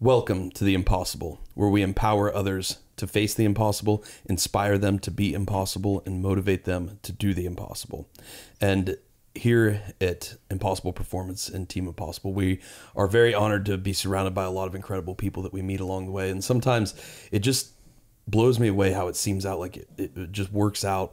Welcome to the impossible, where we empower others to face the impossible, inspire them to be impossible, and motivate them to do the impossible. And here at Impossible Performance and Team Impossible, we are very honored to be surrounded by a lot of incredible people that we meet along the way. And sometimes it just blows me away how it seems out like it, it just works out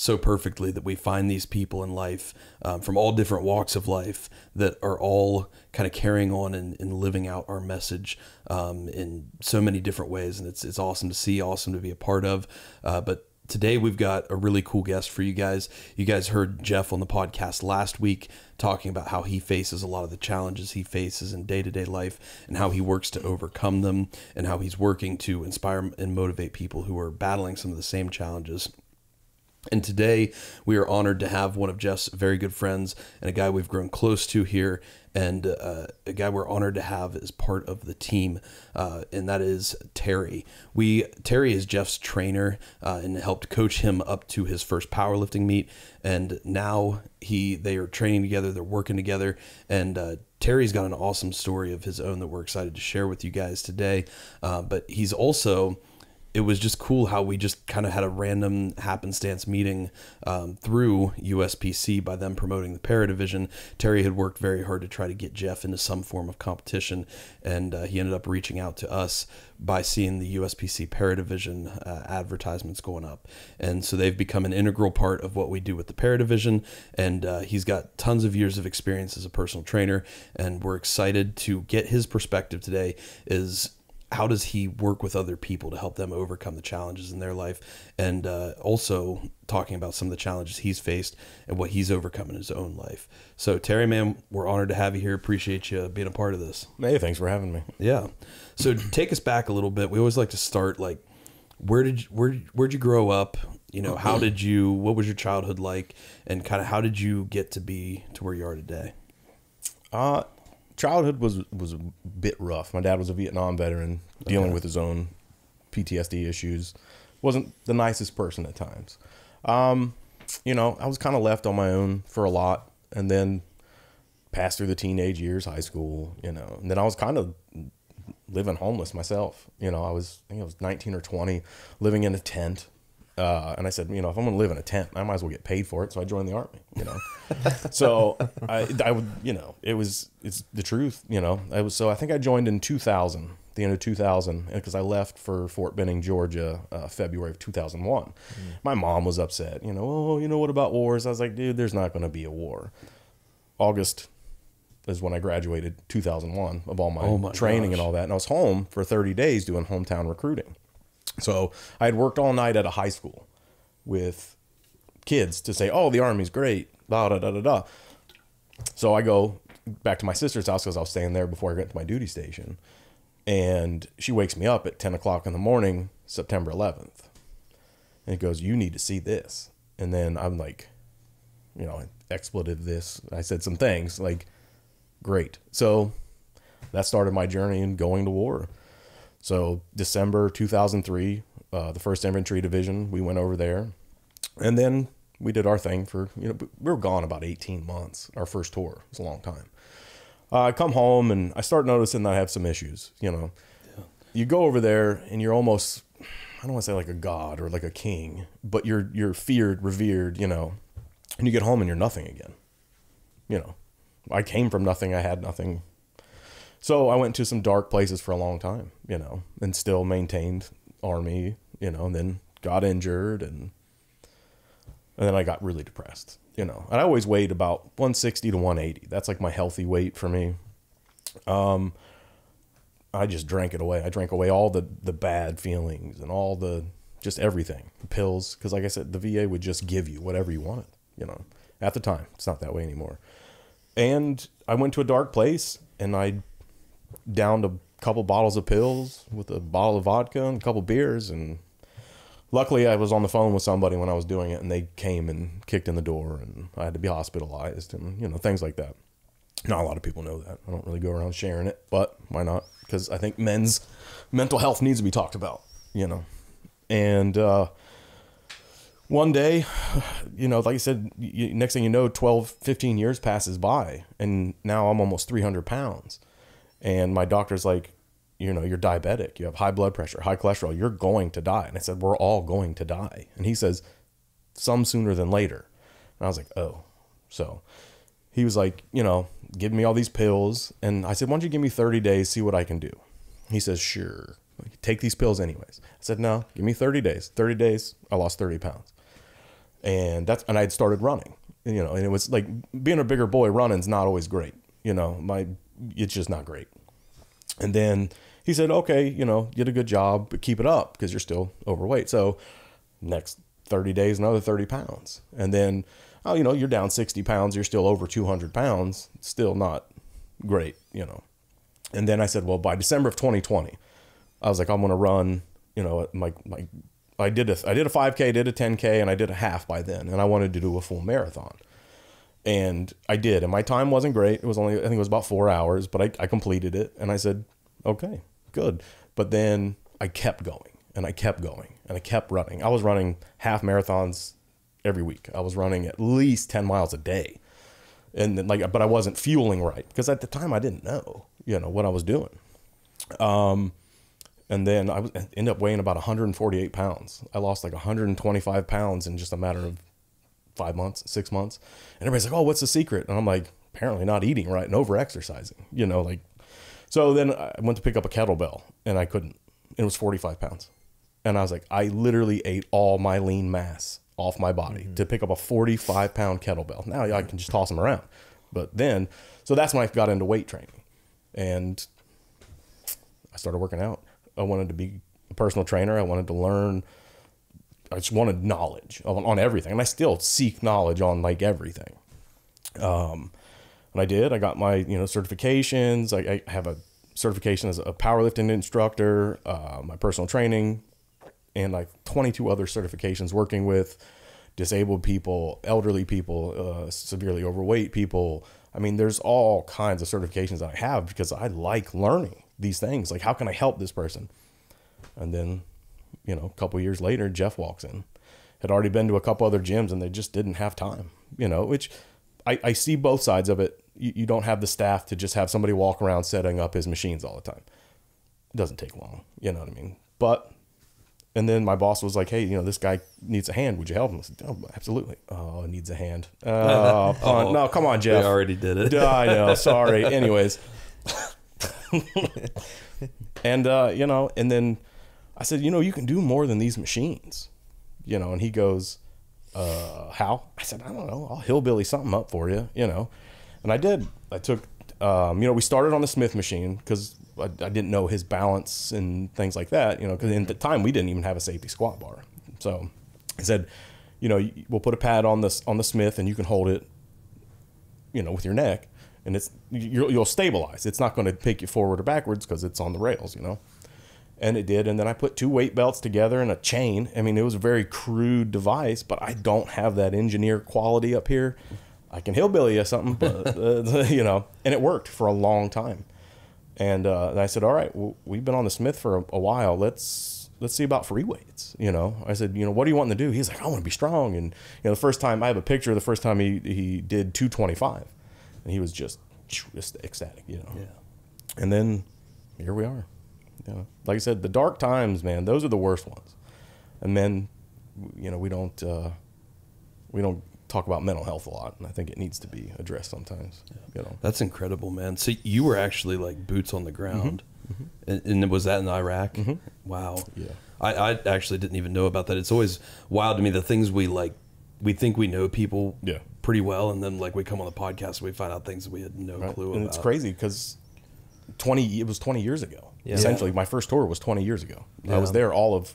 so perfectly that we find these people in life um, from all different walks of life that are all kind of carrying on and, and living out our message um, in so many different ways. And it's, it's awesome to see, awesome to be a part of. Uh, but today we've got a really cool guest for you guys. You guys heard Jeff on the podcast last week talking about how he faces a lot of the challenges he faces in day to day life and how he works to overcome them and how he's working to inspire and motivate people who are battling some of the same challenges. And today we are honored to have one of Jeff's very good friends and a guy we've grown close to here, and uh, a guy we're honored to have as part of the team, uh, and that is Terry. We Terry is Jeff's trainer uh, and helped coach him up to his first powerlifting meet, and now he they are training together, they're working together, and uh, Terry's got an awesome story of his own that we're excited to share with you guys today. Uh, but he's also it was just cool how we just kind of had a random happenstance meeting um, through USPC by them promoting the para division. Terry had worked very hard to try to get Jeff into some form of competition, and uh, he ended up reaching out to us by seeing the USPC para division uh, advertisements going up. And so they've become an integral part of what we do with the para division. And uh, he's got tons of years of experience as a personal trainer, and we're excited to get his perspective today. Is how does he work with other people to help them overcome the challenges in their life and uh, also talking about some of the challenges he's faced and what he's overcome in his own life so terry man we're honored to have you here appreciate you uh, being a part of this hey thanks for having me yeah so take us back a little bit we always like to start like where did you, where where'd you grow up you know how did you what was your childhood like and kind of how did you get to be to where you are today uh childhood was was a bit rough. My dad was a Vietnam veteran, dealing okay. with his own PTSD issues. Wasn't the nicest person at times. Um, you know, I was kind of left on my own for a lot, and then passed through the teenage years, high school. You know, and then I was kind of living homeless myself. You know, I was I think I was 19 or 20, living in a tent. Uh, and I said, you know, if I'm going to live in a tent, I might as well get paid for it. So I joined the army. You know, so I, I would, you know, it was it's the truth. You know, I was so I think I joined in 2000, the end of 2000 because I left for Fort Benning, Georgia, uh, February of 2001. Mm. My mom was upset, you know, oh, you know, what about wars? I was like, dude, there's not going to be a war. August is when I graduated 2001 of all my, oh my training gosh. and all that. And I was home for 30 days doing hometown recruiting. So I had worked all night at a high school with kids to say, oh, the army's great, da da da da da. So I go back to my sister's house because I was staying there before I got to my duty station and she wakes me up at 10 o'clock in the morning, September 11th, and goes, You need to see this. And then I'm like, you know, expletive this. I said some things like, great. So that started my journey in going to war. So December 2003, uh, the first infantry division, we went over there and then we did our thing for, you know, we were gone about 18 months. Our first tour was a long time. Uh, I come home and I start noticing that I have some issues. You know, yeah. you go over there and you're almost I don't want to say like a god or like a king, but you're you're feared, revered. You know, and you get home and you're nothing again. You know, I came from nothing. I had nothing. So I went to some dark places for a long time. You know, and still maintained army. You know, and then got injured and and then I got really depressed you know, and I always weighed about 160 to 180. That's like my healthy weight for me. Um, I just drank it away. I drank away all the the bad feelings and all the just everything, pills. Because like I said, the VA would just give you whatever you wanted. You know, at the time, it's not that way anymore. And I went to a dark place and I downed a couple bottles of pills with a bottle of vodka and a couple beers and luckily I was on the phone with somebody when I was doing it and they came and kicked in the door and I had to be hospitalized and you know things like that. Not a lot of people know that. I don't really go around sharing it, but why not? Because I think men's mental health needs to be talked about, you know. And uh, one day, you know, like I said, you, next thing you know, 12, 15 years passes by, and now I'm almost 300 pounds. And my doctor's like, you know, you're diabetic, you have high blood pressure, high cholesterol, you're going to die. And I said, We're all going to die. And he says, Some sooner than later. And I was like, Oh. So he was like, You know, give me all these pills. And I said, Why don't you give me 30 days, see what I can do? He says, Sure. Take these pills anyways. I said, No, give me 30 days. 30 days, I lost 30 pounds. And that's, and I had started running, you know, and it was like being a bigger boy, running's not always great. You know, my, it's just not great. And then he said, okay, you know, you did a good job, but keep it up because you're still overweight. So next 30 days, another 30 pounds. And then, oh, you know, you're down 60 pounds, you're still over 200 pounds, still not great, you know. And then I said, well, by December of 2020, I was like, I'm going to run, you know, my, my, I did a, I did a 5k, did a 10k, and I did a half by then. And I wanted to do a full marathon and I did. And my time wasn't great. It was only, I think it was about four hours, but I, I completed it. And I said, okay, good. But then I kept going and I kept going and I kept running. I was running half marathons every week. I was running at least 10 miles a day. And then like but I wasn't fueling right because at the time I didn't know, you know, what I was doing. Um and then I was, end up weighing about 148 pounds. I lost like 125 pounds in just a matter of five months, six months. And everybody's like, "Oh, what's the secret?" And I'm like, "Apparently, not eating right and over exercising." You know, like so then I went to pick up a kettlebell and I couldn't. It was 45 pounds. And I was like, I literally ate all my lean mass off my body mm -hmm. to pick up a 45 pound kettlebell. Now I can just toss them around. But then, so that's when I got into weight training and I started working out. I wanted to be a personal trainer. I wanted to learn. I just wanted knowledge on, on everything. And I still seek knowledge on like everything. Um, and I did. I got my you know certifications. I, I have a certification as a powerlifting instructor, uh, my personal training, and like 22 other certifications working with disabled people, elderly people, uh, severely overweight people. I mean, there's all kinds of certifications that I have because I like learning these things. Like, how can I help this person? And then, you know, a couple years later, Jeff walks in. Had already been to a couple other gyms and they just didn't have time, you know, which I, I see both sides of it you, you don't have the staff to just have somebody walk around setting up his machines all the time. It doesn't take long. You know what I mean? But and then my boss was like, "Hey, you know, this guy needs a hand. Would you help him?" I said, "Oh, absolutely. Oh, needs a hand. Oh, oh no, come on, Jeff. We already did it. I know. Sorry. Anyways, and uh, you know, and then I said, "You know, you can do more than these machines." You know, and he goes, uh, "How?" I said, "I don't know. I'll hillbilly something up for you." You know, and I did. I took, um, you know, we started on the Smith machine because I, I, didn't know his balance and things like that, you know, because at the time we didn't even have a safety squat bar. So I said, you know, we'll put a pad on this on the Smith and you can hold it, you know, with your neck and it's you'll, you'll stabilize. It's not going to pick you forward or backwards because it's on the rails, you know. And it did. And then I put two weight belts together and a chain. I mean, it was a very crude device, but I don't have that engineer quality up here. I can hillbilly or something, but uh, you know, and it worked for a long time. And, uh, and I said, all right, well, we've been on the Smith for a, a, while. Let's let's see about free weights. You know, I said, you know, what do you want to do? He's like, I want to be strong. And you know, the first time I have a picture of the first time he he did 225, and he was just just ecstatic. You know. Yeah. And then here we are. You know, like I said, the dark times, man. Those are the worst ones. And then, you know, we don't. Uh, we don't talk about mental health a lot, and I think it needs to be addressed sometimes. Yeah. You know, that's incredible, man. So you were actually like boots on the ground, mm-hmm. mm-hmm. and, and, was that in Iraq? Mm-hmm. Wow. Yeah. I, I actually didn't even know about that. It's always wild to me the things we like. We think we know people yeah. pretty well, and then like we come on the podcast and we find out things we had no right. clue and about. it's crazy because twenty it was twenty years ago. Yeah. Essentially, my first tour was twenty years ago. Yeah. I was there all of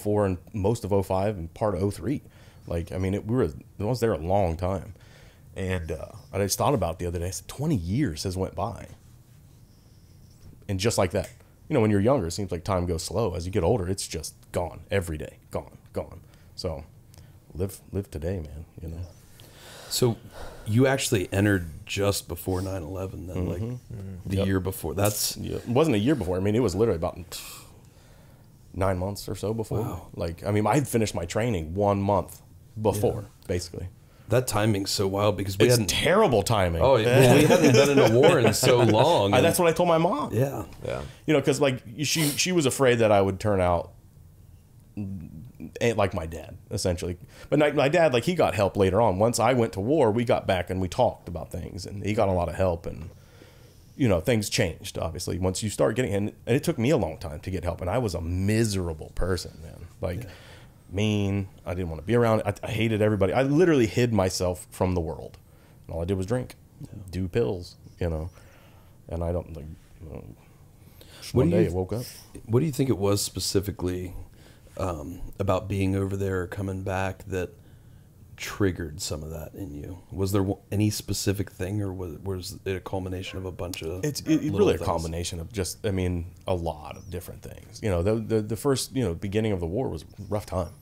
04 and most of 05 and part of 03. Like, I mean, it, we were I was there a long time, and uh, I just thought about it the other day. I said, twenty years has went by, and just like that, you know, when you're younger, it seems like time goes slow. As you get older, it's just gone every day, gone, gone. So, live live today, man. You know. So, you actually entered just before 9-11 then mm-hmm. like mm-hmm. the yep. year before that's yeah. it wasn't a year before i mean it was literally about nine months or so before wow. like i mean i had finished my training one month before, yeah. basically. That timing's so wild because we had terrible timing. Oh yeah, we hadn't been in a war in so long. I, that's what I told my mom. Yeah, yeah. You know, because like she she was afraid that I would turn out like my dad essentially. But my, my dad, like he got help later on. Once I went to war, we got back and we talked about things, and he got a lot of help and you know things changed obviously once you start getting and, and it took me a long time to get help and i was a miserable person man like yeah mean. I didn't want to be around. I, I hated everybody. I literally hid myself from the world. And all I did was drink, yeah. do pills, you know. And I don't like. You know, one day, you, I woke up. What do you think it was specifically um, about being over there or coming back that triggered some of that in you? Was there any specific thing, or was, was it a culmination of a bunch of? It's it, really things? a combination of just, I mean, a lot of different things. You know, the, the, the first, you know, beginning of the war was rough time,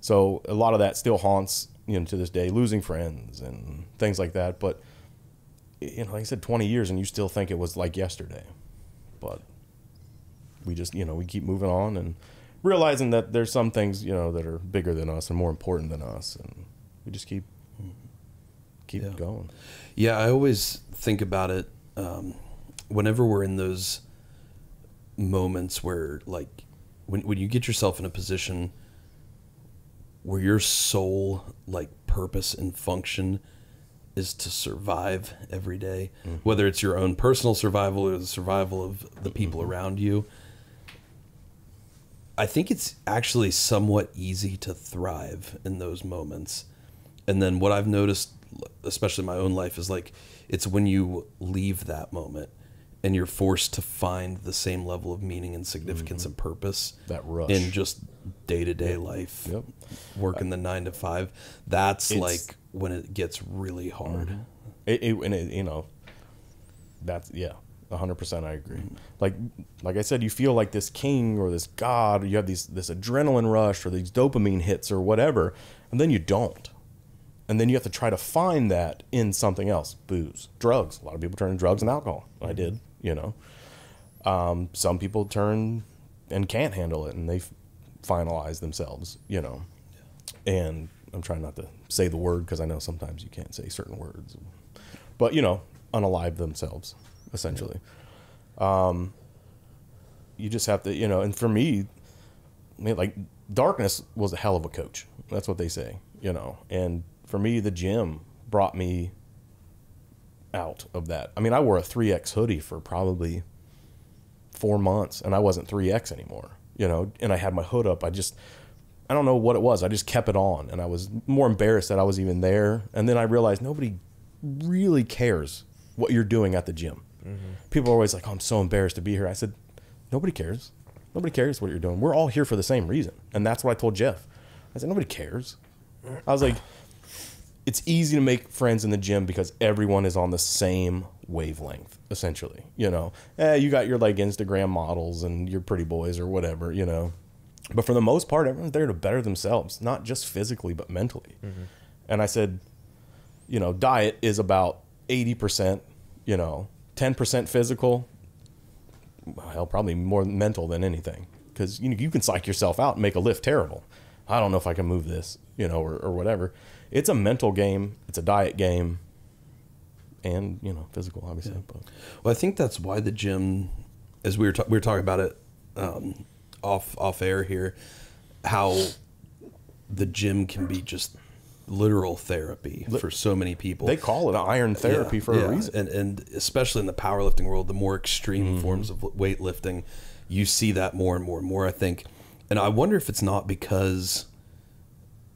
so a lot of that still haunts you know to this day, losing friends and things like that. But you know, like I said, twenty years, and you still think it was like yesterday, but we just, you know, we keep moving on and realizing that there's some things you know that are bigger than us and more important than us and we just keep keep yeah. going. Yeah, I always think about it um, whenever we're in those moments where, like, when when you get yourself in a position where your sole like purpose and function is to survive every day, mm-hmm. whether it's your own personal survival or the survival of the people mm-hmm. around you. I think it's actually somewhat easy to thrive in those moments and then what I've noticed, especially in my own life, is like it's when you leave that moment and you're forced to find the same level of meaning and significance mm-hmm. and purpose that rush. in just day to day life, yep. working the nine to five. That's like when it gets really hard. Mm-hmm. It, it, and it, you know, that's yeah, hundred percent. I agree. Mm-hmm. Like, like I said, you feel like this king or this god. Or you have these this adrenaline rush or these dopamine hits or whatever, and then you don't and then you have to try to find that in something else booze drugs a lot of people turn to drugs and alcohol i mm-hmm. did you know um, some people turn and can't handle it and they f- finalize themselves you know yeah. and i'm trying not to say the word because i know sometimes you can't say certain words but you know unalive themselves essentially yeah. um, you just have to you know and for me I mean, like darkness was a hell of a coach that's what they say you know and for me, the gym brought me out of that. I mean, I wore a 3X hoodie for probably four months and I wasn't 3X anymore, you know, and I had my hood up. I just, I don't know what it was. I just kept it on and I was more embarrassed that I was even there. And then I realized nobody really cares what you're doing at the gym. Mm -hmm. People are always like, oh, I'm so embarrassed to be here. I said, nobody cares. Nobody cares what you're doing. We're all here for the same reason. And that's what I told Jeff. I said, nobody cares. I was like, it's easy to make friends in the gym because everyone is on the same wavelength essentially you know eh, you got your like instagram models and your pretty boys or whatever you know but for the most part everyone's there to better themselves not just physically but mentally mm-hmm. and i said you know diet is about 80% you know 10% physical hell probably more mental than anything because you, know, you can psych yourself out and make a lift terrible i don't know if i can move this you know or, or whatever it's a mental game, it's a diet game, and you know, physical obviously. Yeah. But well, I think that's why the gym, as we were ta- we were talking about it um, off off air here, how the gym can be just literal therapy for so many people. They call it iron therapy yeah, for yeah. a reason. And, and especially in the powerlifting world, the more extreme mm-hmm. forms of weightlifting, you see that more and more and more, I think. And I wonder if it's not because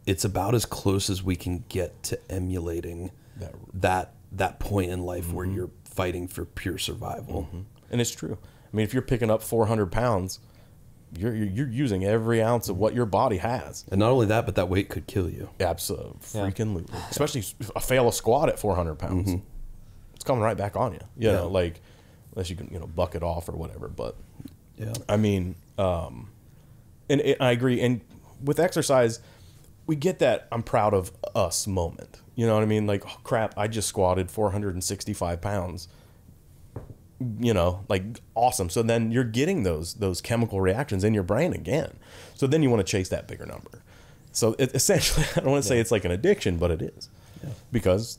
it's about as close as we can get to emulating that that, that point in life mm-hmm. where you're fighting for pure survival. Mm-hmm. And it's true. I mean, if you're picking up 400 pounds, you're, you're using every ounce of what your body has. And not only that, but that weight could kill you. Absolutely. Freaking loot. Especially a fail a squat at 400 pounds. Mm-hmm. It's coming right back on you. you yeah. Know, like, unless you can, you know, buck it off or whatever. But, yeah. I mean, um, and it, I agree. And with exercise, we get that I'm proud of us moment. You know what I mean? Like, oh, crap, I just squatted 465 pounds. You know, like awesome. So then you're getting those those chemical reactions in your brain again. So then you want to chase that bigger number. So it, essentially, I don't want to yeah. say it's like an addiction, but it is yeah. because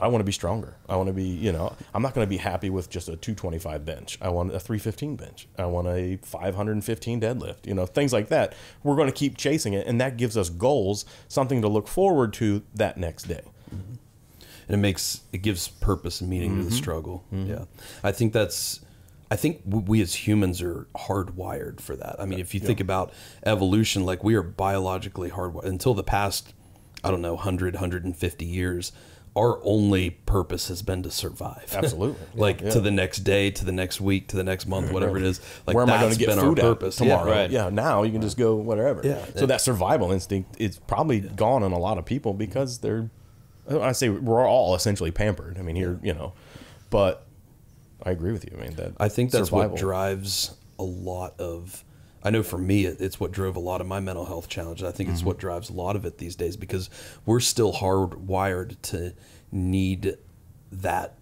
I want to be stronger. I want to be, you know, I'm not going to be happy with just a 225 bench. I want a 315 bench. I want a 515 deadlift, you know, things like that. We're going to keep chasing it. And that gives us goals, something to look forward to that next day. Mm-hmm. And it makes, it gives purpose and meaning mm-hmm. to the mm-hmm. struggle. Mm-hmm. Yeah. I think that's, I think we as humans are hardwired for that. I mean, if you yeah. think about evolution, like we are biologically hardwired until the past, I don't know, 100, 150 years our only purpose has been to survive. Absolutely. like yeah. to the next day, to the next week, to the next month, mm-hmm. whatever it is. Like where am I going to get food our purpose tomorrow? Yeah, right. yeah, now you can right. just go whatever. Yeah. So that survival instinct is probably yeah. gone in a lot of people because they're. Oh, I say we're all essentially pampered. I mean, here you know, but I agree with you. I mean that. I think that's survival. what drives a lot of I know for me, it's what drove a lot of my mental health challenges. I think mm-hmm. it's what drives a lot of it these days because we're still hardwired to need that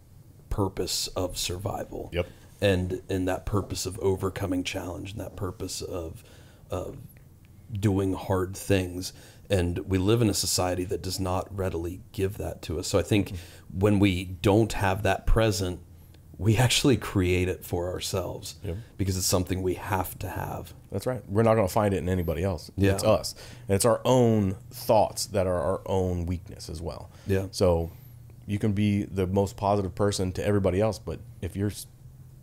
purpose of survival. Yep. And and that purpose of overcoming challenge and that purpose of of doing hard things. And we live in a society that does not readily give that to us. So I think mm-hmm. when we don't have that present, we actually create it for ourselves yep. because it's something we have to have. That's right. We're not going to find it in anybody else. Yeah. It's us. And it's our own thoughts that are our own weakness as well. Yeah. So you can be the most positive person to everybody else, but if your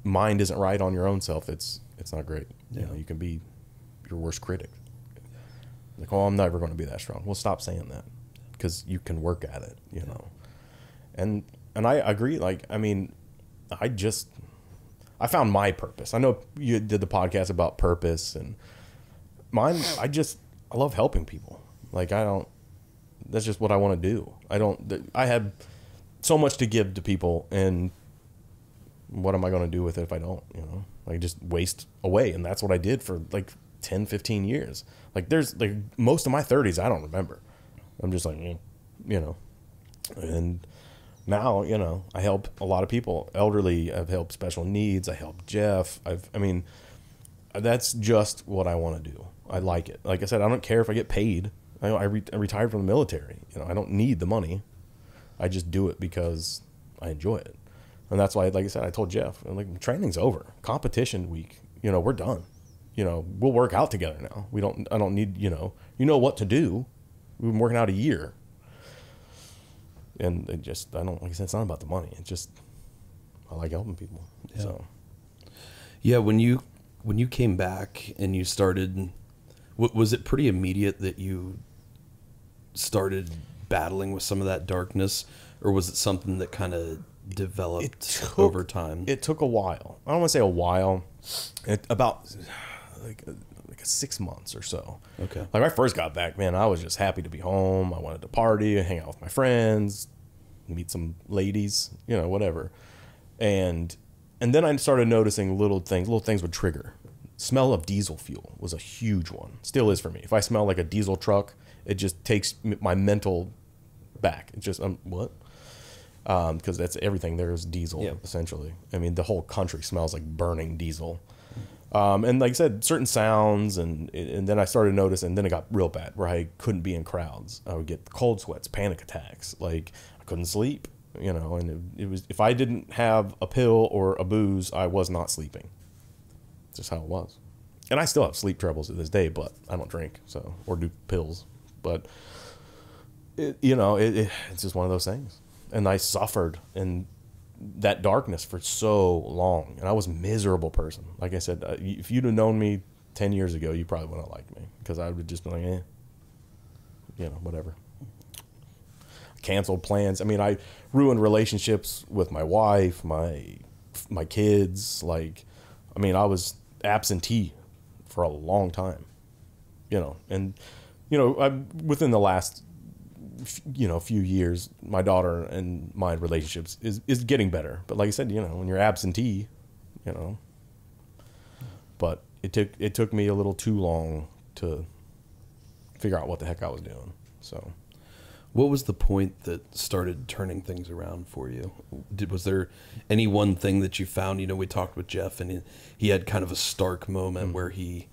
mind isn't right on your own self, it's it's not great. Yeah. You know, you can be your worst critic. Like, oh, I'm never going to be that strong. Well, stop saying that because you can work at it, you yeah. know. And and I agree. Like, I mean, I just I found my purpose. I know you did the podcast about purpose and mine I just I love helping people. Like I don't that's just what I want to do. I don't I have so much to give to people and what am I going to do with it if I don't, you know? Like just waste away and that's what I did for like 10, 15 years. Like there's like most of my 30s I don't remember. I'm just like, eh, you know. And now you know I help a lot of people, elderly. I've helped special needs. I help Jeff. I've I mean, that's just what I want to do. I like it. Like I said, I don't care if I get paid. I I, re I retired from the military. You know, I don't need the money. I just do it because I enjoy it, and that's why. Like I said, I told Jeff, I'm like training's over. Competition week. You know, we're done. You know, we'll work out together now. We don't. I don't need. You know, you know what to do. We've been working out a year and it just I don't like I said, it's not about the money. It's just I like helping people. Yeah. So yeah, when you when you came back and you started, was it pretty immediate that you started battling with some of that darkness, or was it something that kind of developed took, over time? It took a while. I don't want to say a while. It, about like six months or so. Okay. Like when I first got back, man, I was just happy to be home. I wanted to party, hang out with my friends, meet some ladies, you know, whatever. And and then I started noticing little things. Little things would trigger. Smell of diesel fuel was a huge one. Still is for me. If I smell like a diesel truck, it just takes my mental back. It just um what because um, that's everything there is diesel yep. essentially. I mean, the whole country smells like burning diesel. Um, and like I said, certain sounds, and and then I started to notice, and then it got real bad where I couldn't be in crowds. I would get cold sweats, panic attacks, like I couldn't sleep, you know. And it, it was if I didn't have a pill or a booze, I was not sleeping. It's just how it was. And I still have sleep troubles to this day, but I don't drink so or do pills. But it, you know, it, it's just one of those things. And I suffered, and that darkness for so long, and I was a miserable person. Like I said, uh, if you'd have known me ten years ago, you probably wouldn't have liked me because I would have just been like, eh, you know, whatever. Canceled plans. I mean, I ruined relationships with my wife, my my kids. Like, I mean, I was absentee for a long time, you know, and you know, I, within the last you know a few years, my daughter and my relationships is is getting better. But like I said, you know, when you're absentee, you know. But it took it took me a little too long to figure out what the heck I was doing. So, what was the point that started turning things around for you? Did was there any one thing that you found? You know, we talked with Jeff, and he, he had kind of a stark moment mm. where he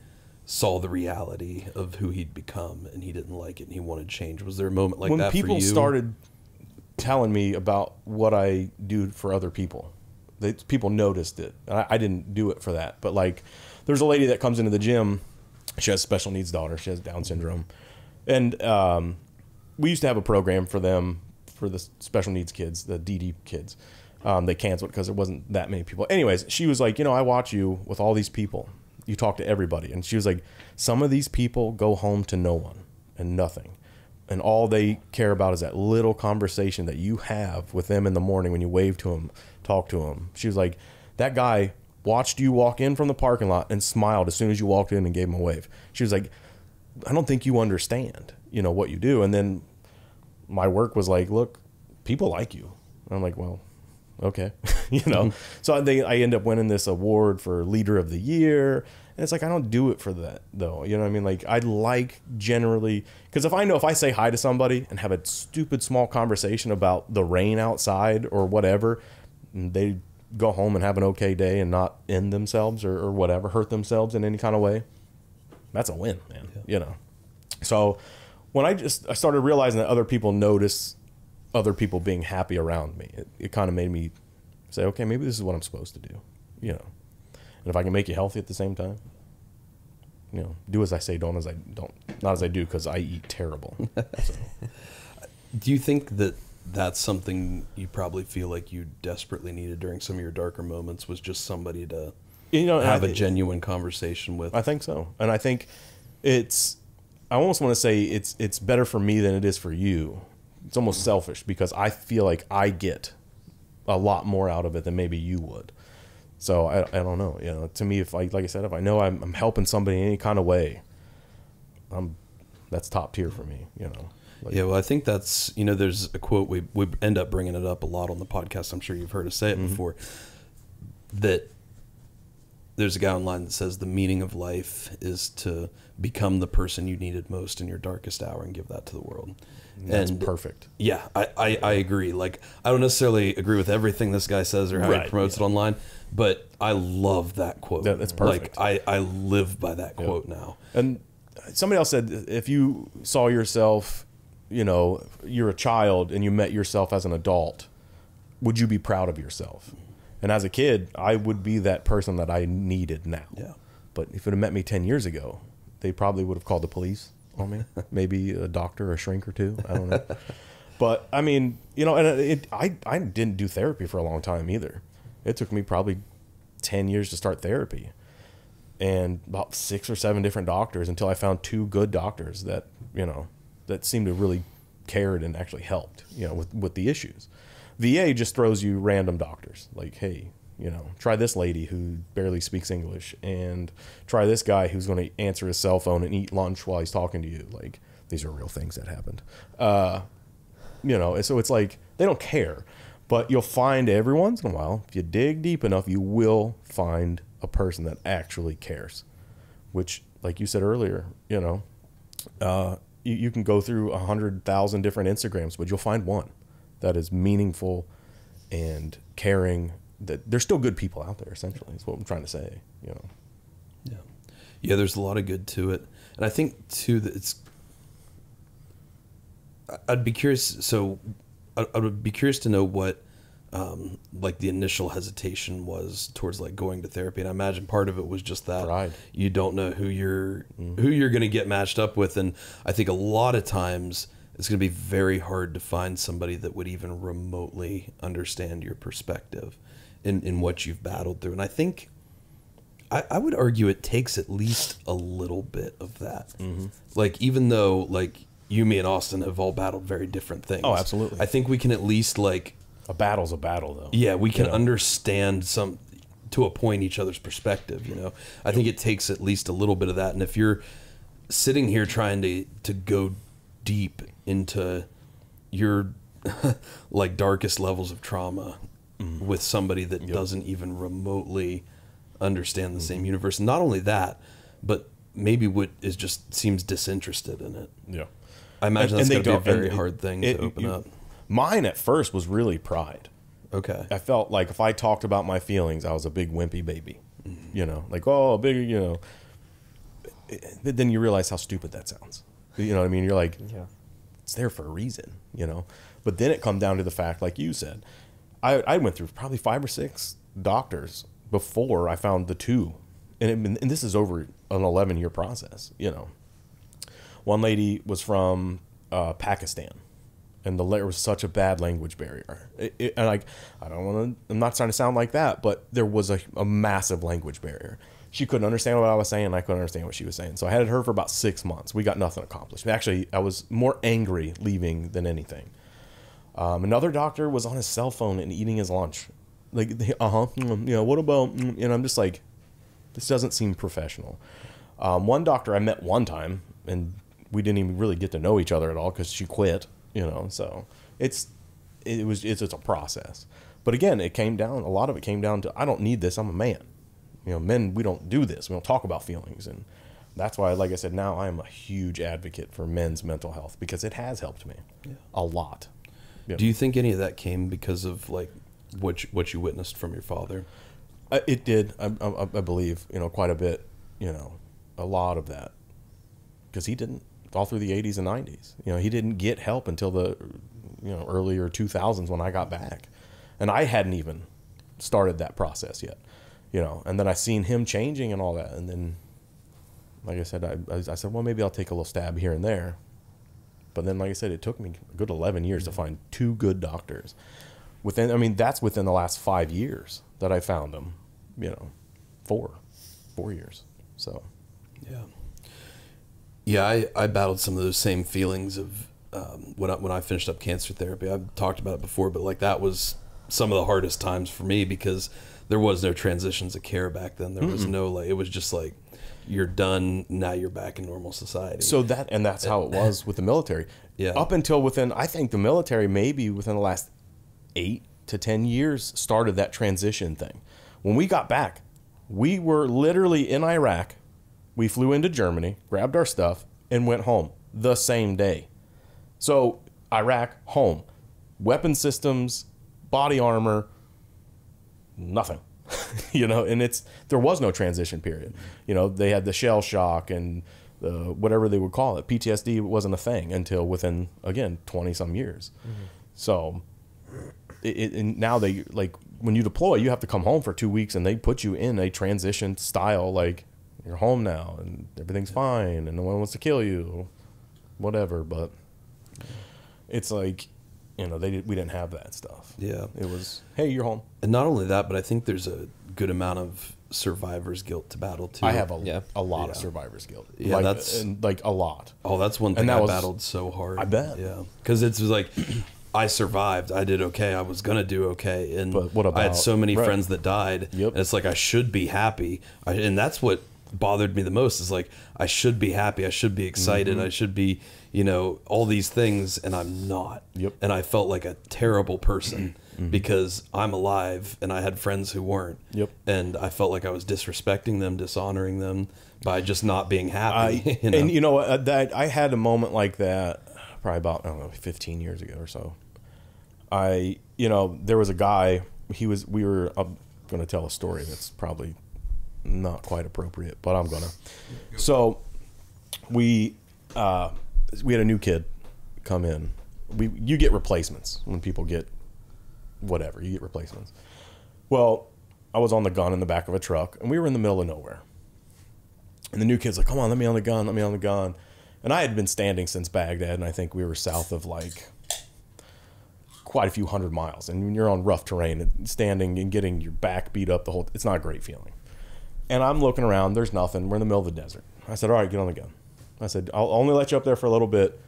saw the reality of who he'd become and he didn't like it and he wanted change. Was there a moment like when that? When people started telling me about what I do for other people, they, people noticed it. I, I didn't do it for that, but like, there's a lady that comes into the gym. She has special needs daughter. She has Down syndrome, and um, we used to have a program for them for the special needs kids, the DD kids. Um, they canceled because there wasn't that many people. Anyways, she was like, you know, I watch you with all these people, you talk to everybody. And she was like, some of these people go home to no one and nothing. And all they care about is that little conversation that you have with them in the morning when you wave to them, talk to them. She was like, that guy watched you walk in from the parking lot and smiled as soon as you walked in and gave him a wave. She was like, I don't think you understand, you know, what you do. And then my work was like, look, people like you. And I'm like, well, okay, you know. Mm-hmm. so they, I end up winning this award for leader of the year, and it's like I don't do it for that though. You know what I mean? Like I like generally because if I know if I say hi to somebody and have a stupid small conversation about the rain outside or whatever, they go home and have an okay day and not end themselves or, or whatever, hurt themselves in any kind of way. That's a win, man. Yeah. You know. So when I just I started realizing that other people notice other people being happy around me. It, it kind of made me say, okay, maybe this is what I'm supposed to do, you know. And if I can make you healthy at the same time, you know, do as I say, don't as I don't, not as I do, because I eat terrible. So. do you think that that's something you probably feel like you desperately needed during some of your darker moments was just somebody to you know have I, a genuine conversation with? I think so, and I think it's. I almost want to say it's it's better for me than it is for you it's almost selfish because I feel like I get a lot more out of it than maybe you would. So I, I don't know. You know, to me, if I like I said, if I know I'm, I'm helping somebody in any kind of way, I'm that's top tier for me. You know. Like, yeah, well, I think that's you know, there's a quote we we end up bringing it up a lot on the podcast. I'm sure you've heard us say it mm-hmm. before. That there's a guy online that says the meaning of life is to become the person you needed most in your darkest hour and give that to the world. That's and perfect. Yeah, I, I, I, agree. Like, I don't necessarily agree with everything this guy says or how right, he promotes yeah. it online, but I love that quote. That, that's perfect. Like, I, I live by that yeah. quote now. And somebody else said if you saw yourself, you know, you're a child and you met yourself as an adult, would you be proud of yourself? And as a kid, I would be that person that I needed now. Yeah. But if it had met me 10 years ago, they probably would have called the police me. maybe a doctor, a shrink or two. I don't know. but I mean, you know, and it, I I didn't do therapy for a long time either. It took me probably ten years to start therapy, and about six or seven different doctors until I found two good doctors that you know that seemed to really cared and actually helped you know with with the issues. VA just throws you random doctors like, hey, you know, try this lady who barely speaks English, and try this guy who's going to answer his cell phone and eat lunch while he's talking to you. Like these are real things that happened. Uh, you know, and so it's like they don't care, but you'll find every once in a while, if you dig deep enough, you will find a person that actually cares. Which, like you said earlier, you know, uh, you, you can go through a hundred thousand different Instagrams, but you'll find one that is meaningful and caring that there's still good people out there. Essentially, is what I'm trying to say. You know. Yeah, yeah. There's a lot of good to it, and I think too that it's. I'd be curious. So, I, would be curious to know what, um, like the initial hesitation was towards like going to therapy, and I imagine part of it was just that Pride. you don't know who you're mm-hmm. who you're going to get matched up with, and I think a lot of times it's going to be very hard to find somebody that would even remotely understand your perspective in, in what you've battled through. And I think I, I would argue it takes at least a little bit of that. Mm -hmm. Like even though like you, me, and Austin have all battled very different things. Oh, absolutely. I think we can at least like a battle's a battle though. Yeah, we can you know? understand some to a point each other's perspective, you know. I yep. think it takes at least a little bit of that. And if you're sitting here trying to to go deep into your like darkest levels of trauma mm. with somebody that yep. doesn't even remotely understand the mm. same mm-hmm. universe. Not only that, but maybe what is just seems disinterested in it. Yeah. I imagine and, that's going to be a very hard thing it, to open you, up. Mine at first was really pride. Okay. I felt like if I talked about my feelings, I was a big wimpy baby. Mm. You know, like, oh, big, you know. But then you realize how stupid that sounds. You know what I mean? You're like, yeah. it's there for a reason, you know? But then it come down to the fact, like you said, I, I went through probably five or six doctors before I found the two. And, it, and this is over an 11 year process, you know. One lady was from uh, Pakistan, and the letter was such a bad language barrier. It, it, and like, I don't want to, I'm not trying to sound like that, but there was a, a massive language barrier. She couldn't understand what I was saying, and I couldn't understand what she was saying. So I had her for about six months. We got nothing accomplished. Actually, I was more angry leaving than anything. Um, another doctor was on his cell phone and eating his lunch. Like, uh huh, you know, what about, mm-hmm, and I'm just like, this doesn't seem professional. Um, one doctor I met one time, and we didn't even really get to know each other at all because she quit, you know, so it's, it was, it's, it's a process. But again, it came down, a lot of it came down to, I don't need this, I'm a man. You know, men, we don't do this, we don't talk about feelings. And, that's why, like I said, now I am a huge advocate for men's mental health because it has helped me yeah. a lot. Yep. Do you think any of that came because of like what you, what you witnessed from your father? I, it did. I, I, I, believe you know quite a bit. You know, a lot of that because he didn't all through the '80s and '90s. You know, he didn't get help until the you know earlier 2000s when I got back, and I hadn't even started that process yet. You know, and then I seen him changing and all that, and then like I said, I, I said, well, maybe I'll take a little stab here and there. But then, like I said, it took me a good 11 years to mm-hmm. find two good doctors. Within, I mean, that's within the last five years that I found them. You know, four, four years. So, yeah, yeah. I, I battled some of those same feelings of um, when I, when I finished up cancer therapy. I've talked about it before, but like that was some of the hardest times for me because there was no transitions of care back then. There was no like it was just like you're done. Now you're back in normal society. So that and that's how it was with the military. Yeah. Up until within, I think the military maybe within the last eight to ten years started that transition thing. When we got back, we were literally in Iraq. We flew into Germany, grabbed our stuff, and went home the same day. So Iraq, home, weapon systems, body armor, nothing. you know, and it's there was no transition period. You know, they had the shell shock and the, uh, whatever they would call it. PTSD wasn't a thing until within again twenty some years. Mm-hmm. So, it, and now they like when you deploy, you have to come home for two weeks, and they put you in a transition style like you're home now and everything's fine and no one wants to kill you, whatever. But it's like you know they did, we didn't have that stuff. Yeah, it was hey, you're home. And not only that, but I think there's a good amount of survivor's guilt to battle too. I have a, yeah. a lot yeah. of survivor's guilt. Yeah, like, that's and like a lot. Oh, that's one thing that I was, battled so hard. I bet. Yeah, because it's like I survived. I did okay. I was gonna do okay. And but what about, I had so many right. friends that died. Yep. And it's like I should be happy. I, and that's what bothered me the most is like I should be happy. I should be excited. Mm-hmm. I should be you know, all these things, and I'm not. Yep. And I felt like a terrible person mm-hmm. because I'm alive and I had friends who weren't. Yep. And I felt like I was disrespecting them, dishonoring them by just not being happy. I, you know? And you know uh, that I had a moment like that probably about I don't know 15 years ago or so. I you know there was a guy he was we were I'm going to tell a story that's probably not quite appropriate but I'm gonna so we uh we had a new kid come in. We you get replacements when people get whatever you get replacements. Well, I was on the gun in the back of a truck, and we were in the middle of nowhere. And the new kid's like, "Come on, let me on the gun, let me on the gun." And I had been standing since Baghdad, and I think we were south of like quite a few hundred miles. And when you're on rough terrain, standing and getting your back beat up the whole, it's not a great feeling. And I'm looking around, there's nothing. We're in the middle of the desert. I said, "All right, get on the gun." I said, I'll only let you up there for a little bit.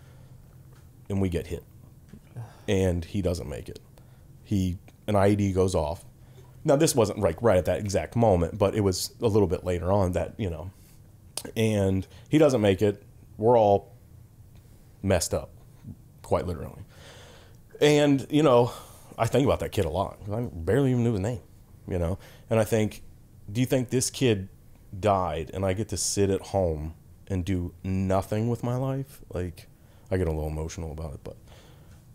And we get hit. And he doesn't make it. He, an IED goes off. Now, this wasn't like right at that exact moment, but it was a little bit later on that, you know. And he doesn't make it. We're all messed up, quite literally. And, you know, I think about that kid a lot. I barely even knew his name, you know. And I think, do you think this kid died and I get to sit at home and do nothing with my life, like I get a little emotional about it. But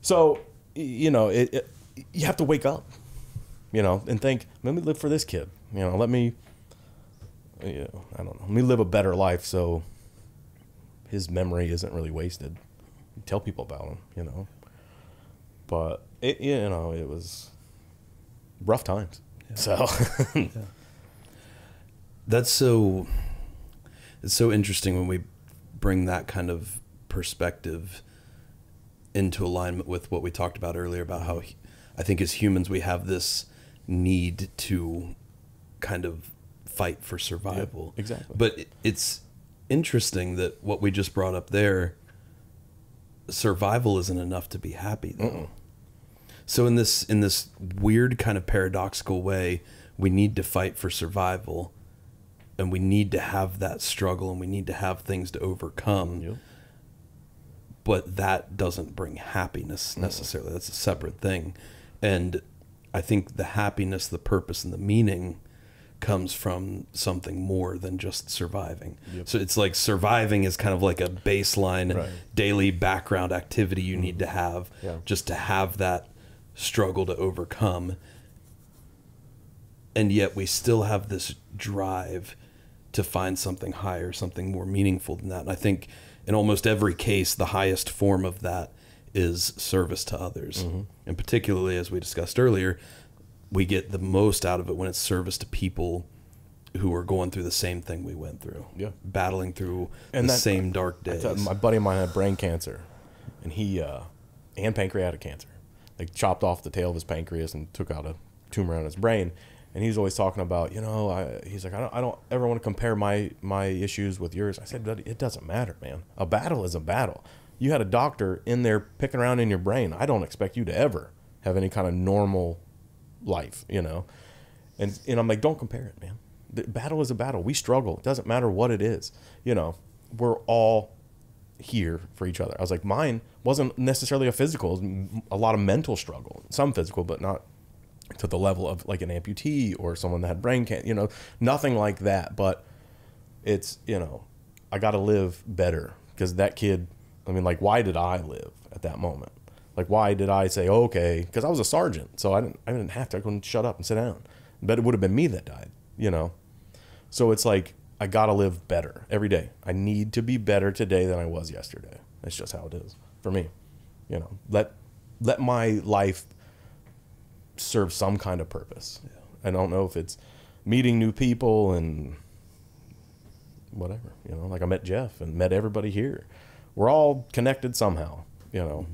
so you know, it, it you have to wake up, you know, and think, let me live for this kid. You know, let me, you know, I don't know, let me live a better life so his memory isn't really wasted. Tell people about him, you know. But it, you know, it was rough times. Yeah. So. yeah. That's so it's so interesting when we bring that kind of perspective into alignment with what we talked about earlier about how I think as humans we have this need to kind of fight for survival. Yeah, exactly. But it's interesting that what we just brought up there survival isn't enough to be happy though. Mm -mm. So in this in this weird kind of paradoxical way, we need to fight for survival, and we need to have that struggle and we need to have things to overcome. Yep. But that doesn't bring happiness necessarily. Mm. That's a separate thing. And I think the happiness, the purpose, and the meaning comes from something more than just surviving. Yep. So it's like surviving is kind of like a baseline right. daily background activity you mm. need mm-hmm. to have yeah. just to have that struggle to overcome and yet we still have this drive to find something higher, something more meaningful than that. And I think in almost every case, the highest form of that is service to others. Mm-hmm. And particularly, as we discussed earlier, we get the most out of it when it's service to people who are going through the same thing we went through. Yeah. Battling through and the that, same dark days. my buddy of mine had brain cancer and he, uh, and pancreatic cancer. They chopped off the tail of his pancreas and took out a tumor out of his brain and he's always talking about you know I, he's like I don't, I don't ever want to compare my my issues with yours i said it doesn't matter man a battle is a battle you had a doctor in there picking around in your brain i don't expect you to ever have any kind of normal life you know and and i'm like don't compare it man the battle is a battle we struggle it doesn't matter what it is you know we're all here for each other i was like mine wasn't necessarily a physical a lot of mental struggle some physical but not to the level of like an amputee or someone that had brain cancer, you know, nothing like that. But it's, you know, I got to live better because that kid, I mean, like, why did I live at that moment? Like, why did I say, okay? Because I was a sergeant, so I didn't, I didn't have to. I couldn't shut up and sit down. But it would have been me that died, you know? So it's like, I got to live better every day. I need to be better today than I was yesterday. That's just how it is for me. You know, let let my life serve some kind of purpose. Yeah. I don't know if it's meeting new people and whatever. You know, like I met Jeff and met everybody here. We're all connected somehow. You know,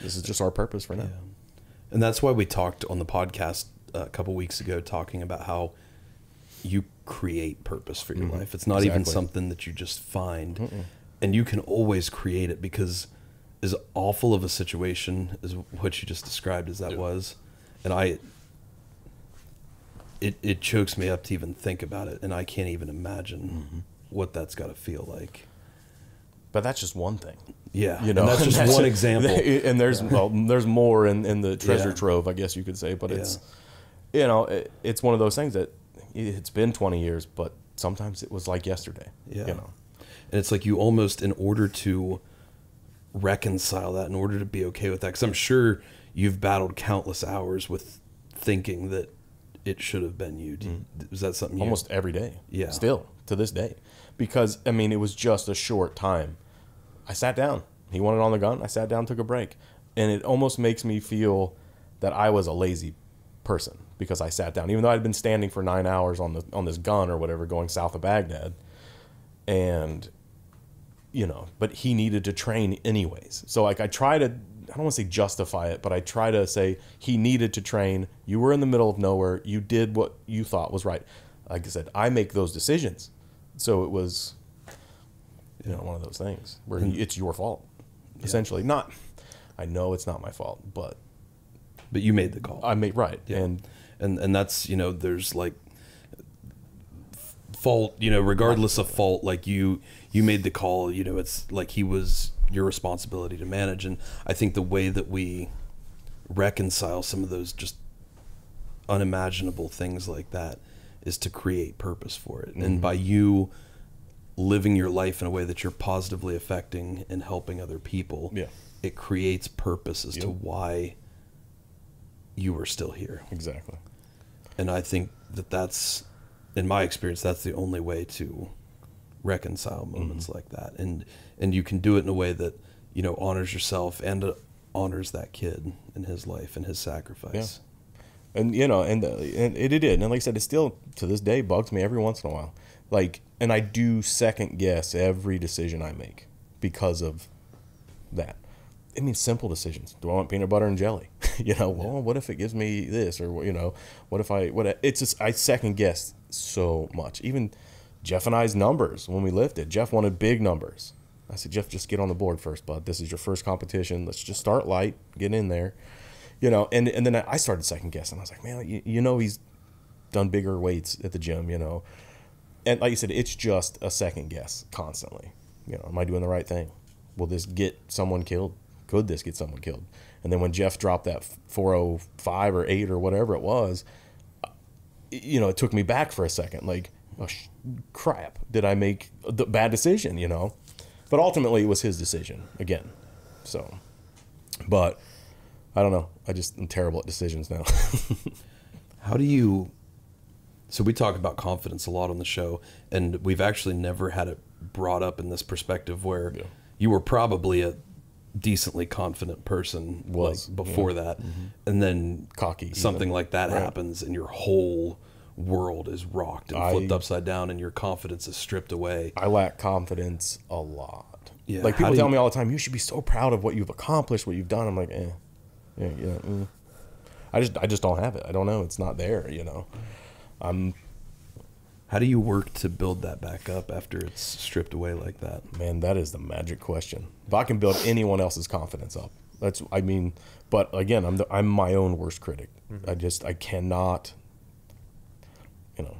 this is just our purpose for now. Yeah. And that's why we talked on the podcast uh, a couple weeks ago, talking about how you create purpose for your mm -hmm. life. It's not exactly. even something that you just find, mm -mm. and you can always create it because as awful of a situation as what you just described as that yeah. was, and I it it chokes me up to even think about it, and I can't even imagine mm-hmm. what that's got to feel like. But that's just one thing. Yeah, you know, and that's just that's one a, example. And there's yeah. well, there's more in, in the treasure yeah. trove, I guess you could say. But yeah. it's you know, it, it's one of those things that it's been 20 years, but sometimes it was like yesterday. Yeah, you know, and it's like you almost, in order to reconcile that, in order to be okay with that, because I'm sure you've battled countless hours with thinking that it should have been you. mm. Was that something? You, Almost every day. Yeah. Still to this day, because I mean, it was just a short time. I sat down. He wanted on the gun. I sat down, took a break, and it almost makes me feel that I was a lazy person because I sat down, even though I'd been standing for nine hours on the on this gun or whatever, going south of Baghdad, and you know, but he needed to train anyways. So like I try to I don't want to say justify it, but I try to say he needed to train. You were in the middle of nowhere. You did what you thought was right. Like I said, I make those decisions. So it was, you know, one of those things where mm-hmm. it's your fault, yeah. essentially. Not, I know it's not my fault, but. But you made the call. I made, right. Yeah. And, and, and that's, you know, there's like fault, you know, regardless of fault, like you, you made the call, you know, it's like he was your responsibility to manage. And I think the way that we reconcile some of those just unimaginable things like that is to create purpose for it. Mm -hmm. And mm-hmm. by you living your life in a way that you're positively affecting and helping other people, yeah. it creates purpose as yep. to why you are still here. Exactly. And I think that that's, in my experience, that's the only way to reconcile mm-hmm. moments mm-hmm. like that and and you can do it in a way that you know honors yourself and uh, honors that kid and his life and his sacrifice yeah. and you know and, uh, and it, it did and like i said it still to this day bugs me every once in a while like and i do second guess every decision i make because of that it means simple decisions. Do I want peanut butter and jelly? you know, well, yeah. what if it gives me this, or you know, what if I what? It's just I second guess so much. Even Jeff and I's numbers when we lifted. Jeff wanted big numbers. I said, Jeff, just get on the board first, bud. This is your first competition. Let's just start light, get in there, you know. And and then I started second guessing. I was like, man, you, you know, he's done bigger weights at the gym, you know. And like you said, it's just a second guess constantly. You know, am I doing the right thing? Will this get someone killed? Could this get someone killed? And then when Jeff dropped that 405 or 8 or whatever it was, uh, you know, it took me back for a second. Like, oh, crap, did I make the bad decision, you know? But ultimately, it was his decision again. So, but I don't know. I just am terrible at decisions now. How do you? So we talk about confidence a lot on the show, and we've actually never had it brought up in this perspective where yeah. you were probably a decently confident person was like, before yeah. that, mm -hmm. and then cocky something even. like that right. happens, and your whole world is rocked and flipped I, upside down and your confidence is stripped away. I lack confidence a lot. Yeah, like people tell you, me all the time, you should be so proud of what you've accomplished, what you've done. I'm like, eh, yeah, yeah. Mm. I just, I just don't have it. I don't know. It's not there. You know, I'm. How do you work to build that back up after it's stripped away like that? Man, that is the magic question. If I can build anyone else's confidence up, that's. I mean, but again, I'm the, I'm my own worst critic. Mm -hmm. I just I cannot you know,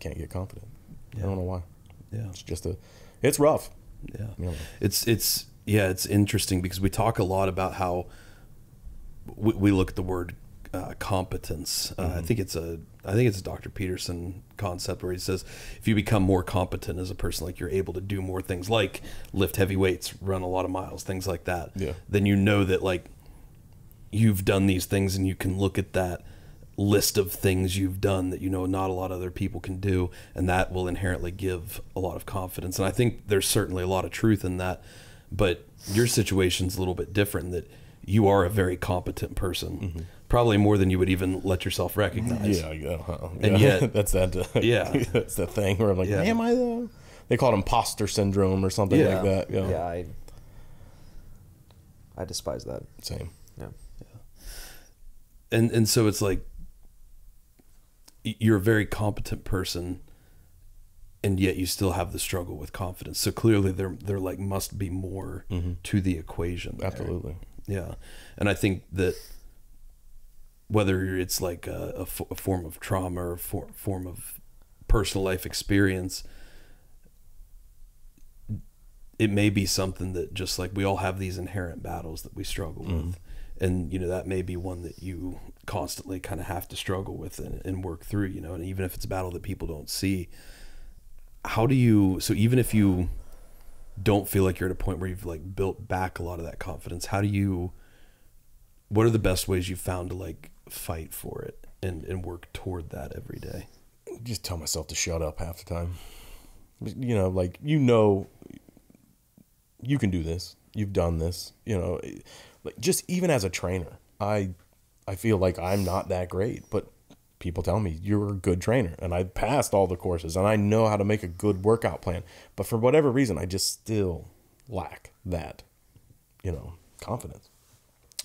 can't get confident. Yeah. I don't know why. Yeah. It's just a, it's rough. Yeah. You know. It's, it's, yeah, it's interesting because we talk a lot about how we, we look at the word uh, competence. Uh, mm-hmm. I think it's a I think it's a Dr. Peterson concept where he says if you become more competent as a person, like you're able to do more things, like lift heavy weights, run a lot of miles, things like that. Yeah. Then you know that like you've done these things, and you can look at that list of things you've done that you know not a lot of other people can do and that will inherently give a lot of confidence and i think there's certainly a lot of truth in that but your situation's a little bit different that you are a very competent person mm -hmm. probably more than you would even let yourself recognize yeah, yeah, uh, yeah. and yet that's that uh, yeah that's the thing where i'm like yeah. am i though they call it imposter syndrome or something yeah. like that yeah, yeah I, I despise that same yeah and and so it's like you're a very competent person and yet you still have the struggle with confidence. So clearly there there like must be more mm-hmm. to the equation. There. Absolutely. Yeah. And I think that whether it's like a, a, f- a form of trauma or for, form of personal life experience, it may be something that just like we all have these inherent battles that we struggle mm-hmm. with. And you know that may be one that you constantly kind of have to struggle with and, and work through, you know, and even if it's a battle that people don't see, how do you, so even if you don't feel like you're at a point where you've like built back a lot of that confidence, how do you, what are the best ways you've found to like fight for it and, and work toward that every day? Just tell myself to shut up half the time. You know, like, you know, you can do this. You've done this. You know, like just even as a trainer, I I feel like I'm not that great, but people tell me you're a good trainer and I passed all the courses and I know how to make a good workout plan. But for whatever reason, I just still lack that, you know, confidence.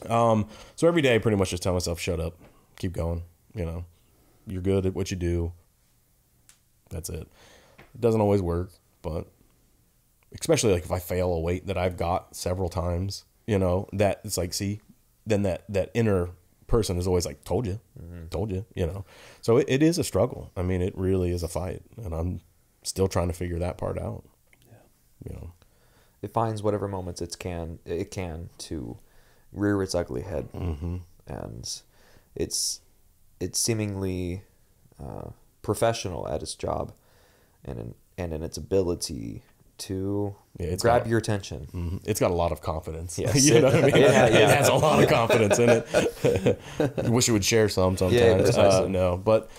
Um, so every day I pretty much just tell myself, shut up, keep going, you know, you're good at what you do. That's it. It doesn't always work, but especially like if I fail a weight that I've got several times, you know, that it's like, see, then that, that inner person is always like, "Told you, mm -hmm. told you," you know. So it, it is a struggle. I mean, it really is a fight, and I'm still trying to figure that part out. Yeah, you know, it finds whatever moments it can it can to rear its ugly head, mm -hmm. and it's it's seemingly uh, professional at its job, and in, and in its ability to yeah, grab got, your attention. Mm-hmm. It's got a lot of confidence. Yes. you know what I mean? yeah, yeah. It has a lot of confidence in it. I wish it would share some sometimes. Yeah, uh, no, but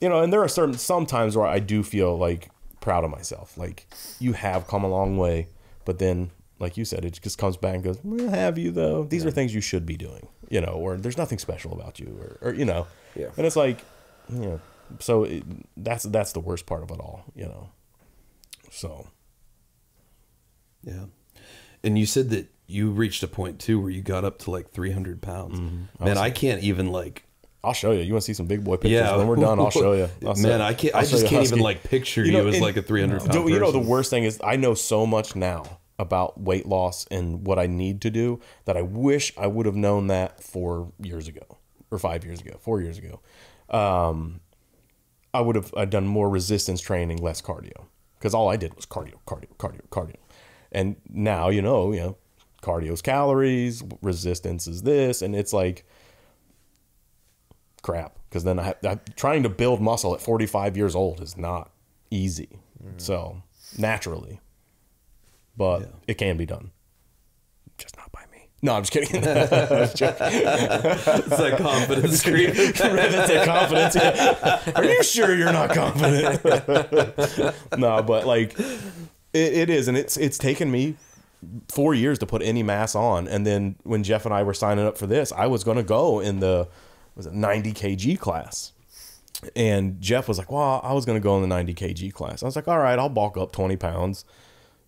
you know, and there are certain sometimes where I do feel like proud of myself. Like you have come a long way, but then like you said, it just comes back and goes, well, have you though? These yeah. are things you should be doing, you know, or there's nothing special about you or, or you know, yeah. and it's like, you know, so it, that's, that's the worst part of it all, you know? So, yeah. And you said that you reached a point too where you got up to like 300 pounds. Mm-hmm. Man, I can't even like. I'll show you. You want to see some big boy pictures? Yeah. When we're done, I'll show you. I'll Man, I can't. I just can't husky. even like picture you, know, you as like a 300 pound. You know, the worst thing is I know so much now about weight loss and what I need to do that I wish I would have known that four years ago or five years ago, four years ago. Um, I would have I'd done more resistance training, less cardio, because all I did was cardio, cardio, cardio, cardio and now you know you know cardio's calories resistance is this and it's like crap because then I, I trying to build muscle at 45 years old is not easy mm so naturally but yeah. it can be done just not by me no i'm just kidding it's like confidence creep it's confidence yeah. are you sure you're not confident no but like it, it is, and it's it's taken me four years to put any mass on. And then when Jeff and I were signing up for this, I was going to go in the was it 90 kg class. And Jeff was like, "Well, I was going to go in the 90 kg class." I was like, "All right, I'll bulk up 20 pounds."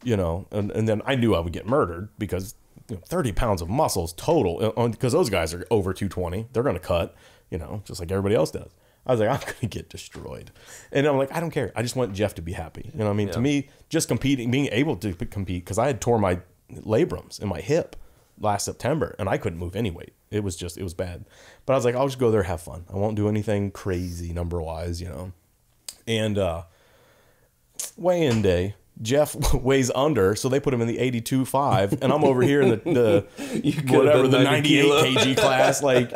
You know, and, and then I knew I would get murdered because you know, 30 pounds of muscles total because uh, those guys are over 220. They're going to cut, you know, just like everybody else does. I was like, I'm gonna get destroyed, and I'm like, I don't care. I just want Jeff to be happy. You know, what I mean, yeah. to me, just competing, being able to compete, because I had tore my labrums in my hip last September, and I couldn't move any weight. It was just, it was bad. But I was like, I'll just go there, have fun. I won't do anything crazy number wise, you know. And uh, weigh-in day, Jeff weighs under, so they put him in the 82 5, and I'm over here in the, the whatever the 98 kg class. Like,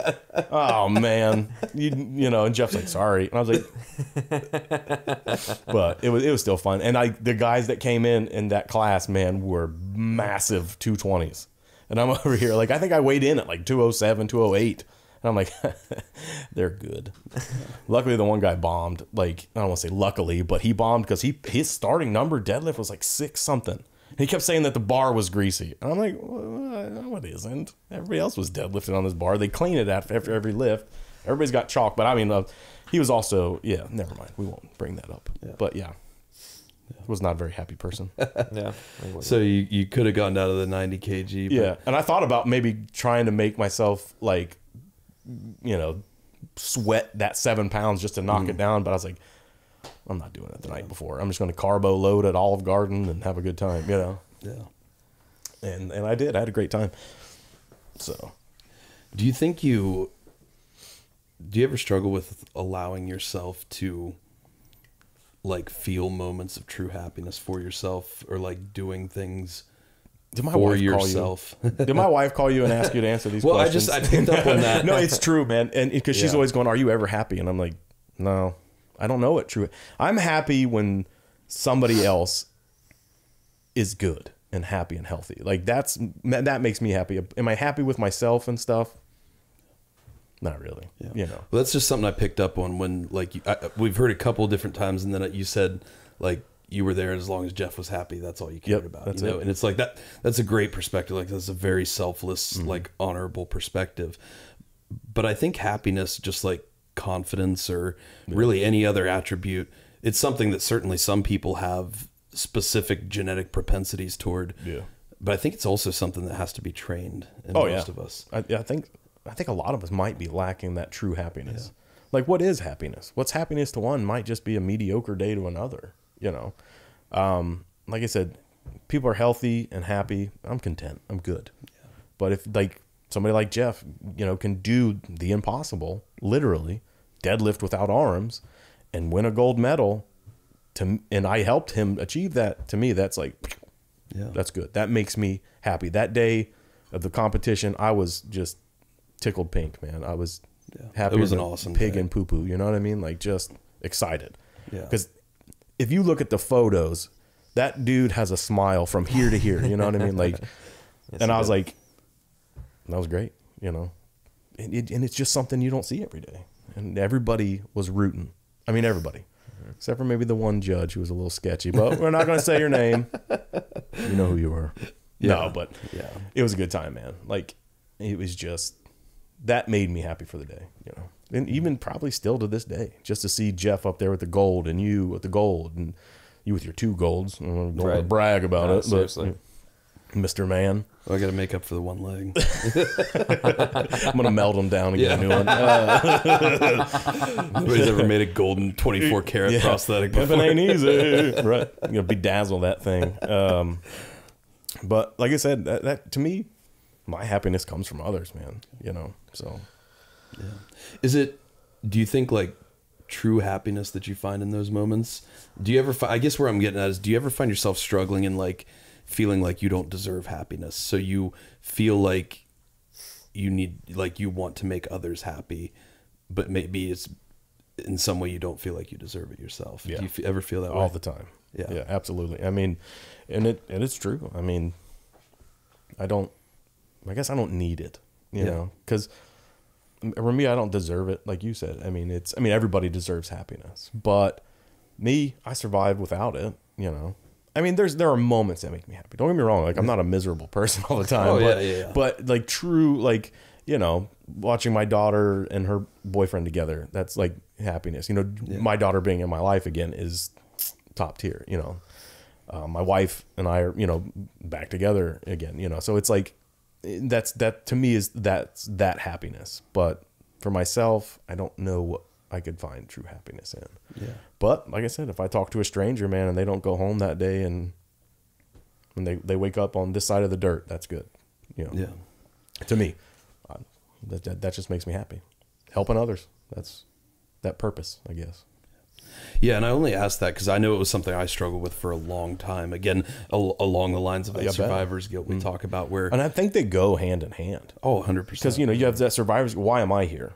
oh man, you you know. And Jeff's like, sorry, and I was like, but it was it was still fun. And I the guys that came in in that class, man, were massive 220s, and I'm over here like I think I weighed in at like 207, 208. And I'm like, they're good. luckily, the one guy bombed. Like I don't want to say luckily, but he bombed because he his starting number deadlift was like six something. He kept saying that the bar was greasy, and I'm like, well, uh, it isn't. Everybody else was deadlifting on this bar. They clean it after, after every lift. Everybody's got chalk, but I mean, uh, he was also yeah. Never mind, we won't bring that up. Yeah. But yeah, was not a very happy person. yeah. So you, you could have gotten out of the 90 kg. But... Yeah. And I thought about maybe trying to make myself like you know, sweat that seven pounds just to knock mm. it down. But I was like, I'm not doing it the yeah. night before. I'm just going to carbo load at Olive Garden and have a good time, you know? Yeah. And, and I did. I had a great time. So. Do you think you, do you ever struggle with allowing yourself to like feel moments of true happiness for yourself or like doing things did my wife yourself. Call you? Did my wife call you and ask you to answer these well, questions? Well, I just I picked up on that. no, it's true, man. And because she's yeah. always going, "Are you ever happy?" And I'm like, "No, I don't know what true." I'm happy when somebody else is good and happy and healthy. Like that's that makes me happy. Am I happy with myself and stuff? Not really. Yeah. You know, well, that's just something I picked up on when like I, we've heard a couple different times, and then uh, you said like you were there as long as Jeff was happy. That's all you cared yep, about. That's you know? it. And it's like that. That's a great perspective. Like that's a very selfless, mm -hmm. like honorable perspective. But I think happiness, just like confidence or really any other attribute, it's something that certainly some people have specific genetic propensities toward. Yeah. But I think it's also something that has to be trained in oh, most yeah. of us. I, I, think I think a lot of us might be lacking that true happiness. Yeah. Like, what is happiness? What's happiness to one might just be a mediocre day to another you know, um, like I said, people are healthy and happy. I'm content. I'm good. Yeah. But if like somebody like Jeff, you know, can do the impossible, literally deadlift without arms and win a gold medal to, and I helped him achieve that to me, that's like, yeah, that's good. That makes me happy. That day of the competition, I was just tickled pink, man. I was yeah. happy. It was an awesome pig day. and poo poo. You know what I mean? Like just excited. Yeah. Cause if you look at the photos, that dude has a smile from here to here. You know what I mean? Like, yes, and I was like, that was great. You know, and, it, and it's just something you don't see every day. And everybody was rooting. I mean, everybody mm-hmm. except for maybe the one judge who was a little sketchy. But we're not going to say your name. You know who you are. Yeah. No, but yeah, it was a good time, man. Like it was just that made me happy for the day. You know and even probably still to this day, just to see Jeff up there with the gold and you with the gold and you with your two golds. I don't right. want to brag about no, it, seriously. but. Mr. Man. I got to make up for the one leg. I'm going to melt them down and yeah. get a new one. Nobody's ever made a golden 24 karat yeah. prosthetic before. It ain't easy. right. I'm going to bedazzle that thing. Um, but like I said, that, that, to me, my happiness comes from others, man. You know, so. Yeah. Is it? Do you think like true happiness that you find in those moments? Do you ever? Fi- I guess where I'm getting at is, do you ever find yourself struggling and like feeling like you don't deserve happiness? So you feel like you need, like you want to make others happy, but maybe it's in some way you don't feel like you deserve it yourself. Yeah. Do you ever feel that all way? the time? Yeah, yeah, absolutely. I mean, and it and it's true. I mean, I don't. I guess I don't need it. You yeah. know, because for me, I don't deserve it. Like you said, I mean, it's, I mean, everybody deserves happiness, but me, I survived without it, you know? I mean, there's, there are moments that make me happy. Don't get me wrong. Like I'm not a miserable person all the time, oh, but, yeah, yeah. but like true, like, you know, watching my daughter and her boyfriend together, that's like happiness, you know, yeah. my daughter being in my life again is top tier, you know? Uh, my wife and I are, you know, back together again, you know? So it's like, that's that to me is that's that happiness. But for myself, I don't know what I could find true happiness in. Yeah. But like I said, if I talk to a stranger, man, and they don't go home that day and when they, they wake up on this side of the dirt, that's good. You know. Yeah. To me, I, that, that that just makes me happy. Helping others, that's that purpose, I guess. Yeah, and I only asked that because I know it was something I struggled with for a long time. Again, al- along the lines of that yeah, survivor's guilt we mm talk about, where and I think they go hand in hand. Oh, 100 percent. Because you know you have that survivor's. Why am I here?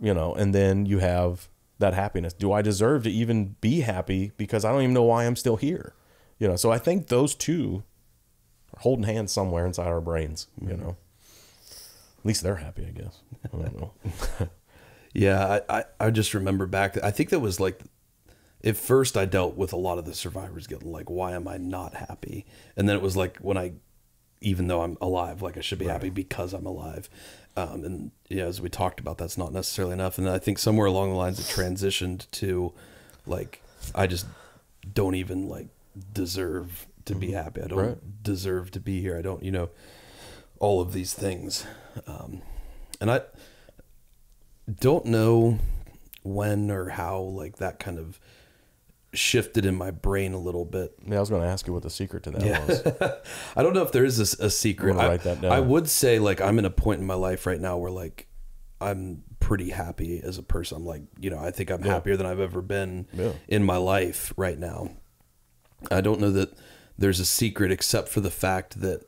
You know, and then you have that happiness. Do I deserve to even be happy? Because I don't even know why I'm still here. You know, so I think those two are holding hands somewhere inside our brains. Mm-hmm. You know, at least they're happy, I guess. I don't know. yeah, I, I, I just remember back. I think that was like at first I dealt with a lot of the survivors getting like why am I not happy? And then it was like when I, even though I'm alive, like I should be right. happy because I'm alive. Um, and yeah, as we talked about, that's not necessarily enough. And I think somewhere along the lines it transitioned to, like, I just don't even like deserve to be mm-hmm. happy. I don't right. deserve to be here. I don't, you know, all of these things. Um, and I don't know when or how like that kind of shifted in my brain a little bit. Yeah, I was going to ask you what the secret to that yeah. was. I don't know if there is a, a secret. I, write that down. I would say like I'm in a point in my life right now where like I'm pretty happy as a person. I'm like, you know, I think I'm yeah. happier than I've ever been yeah. in my life right now. I don't know that there's a secret except for the fact that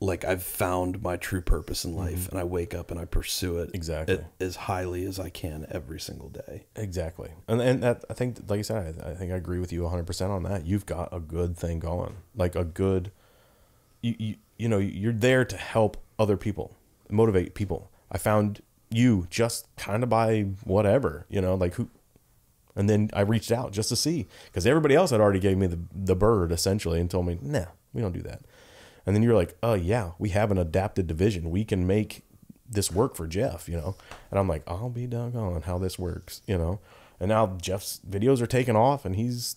like I've found my true purpose in life mm -hmm. and I wake up and I pursue it exactly as highly as I can every single day. Exactly. And and that, I think like you said I, I, think I agree with you 100% on that. You've got a good thing going. Like a good you, you you know, you're there to help other people, motivate people. I found you just kind of by whatever, you know, like who and then I reached out just to see because everybody else had already gave me the the bird essentially and told me, "Nah, we don't do that." And then you're like, oh yeah, we have an adapted division. We can make this work for Jeff, you know? And I'm like, I'll be doggone how this works, you know? And now Jeff's videos are taking off and he's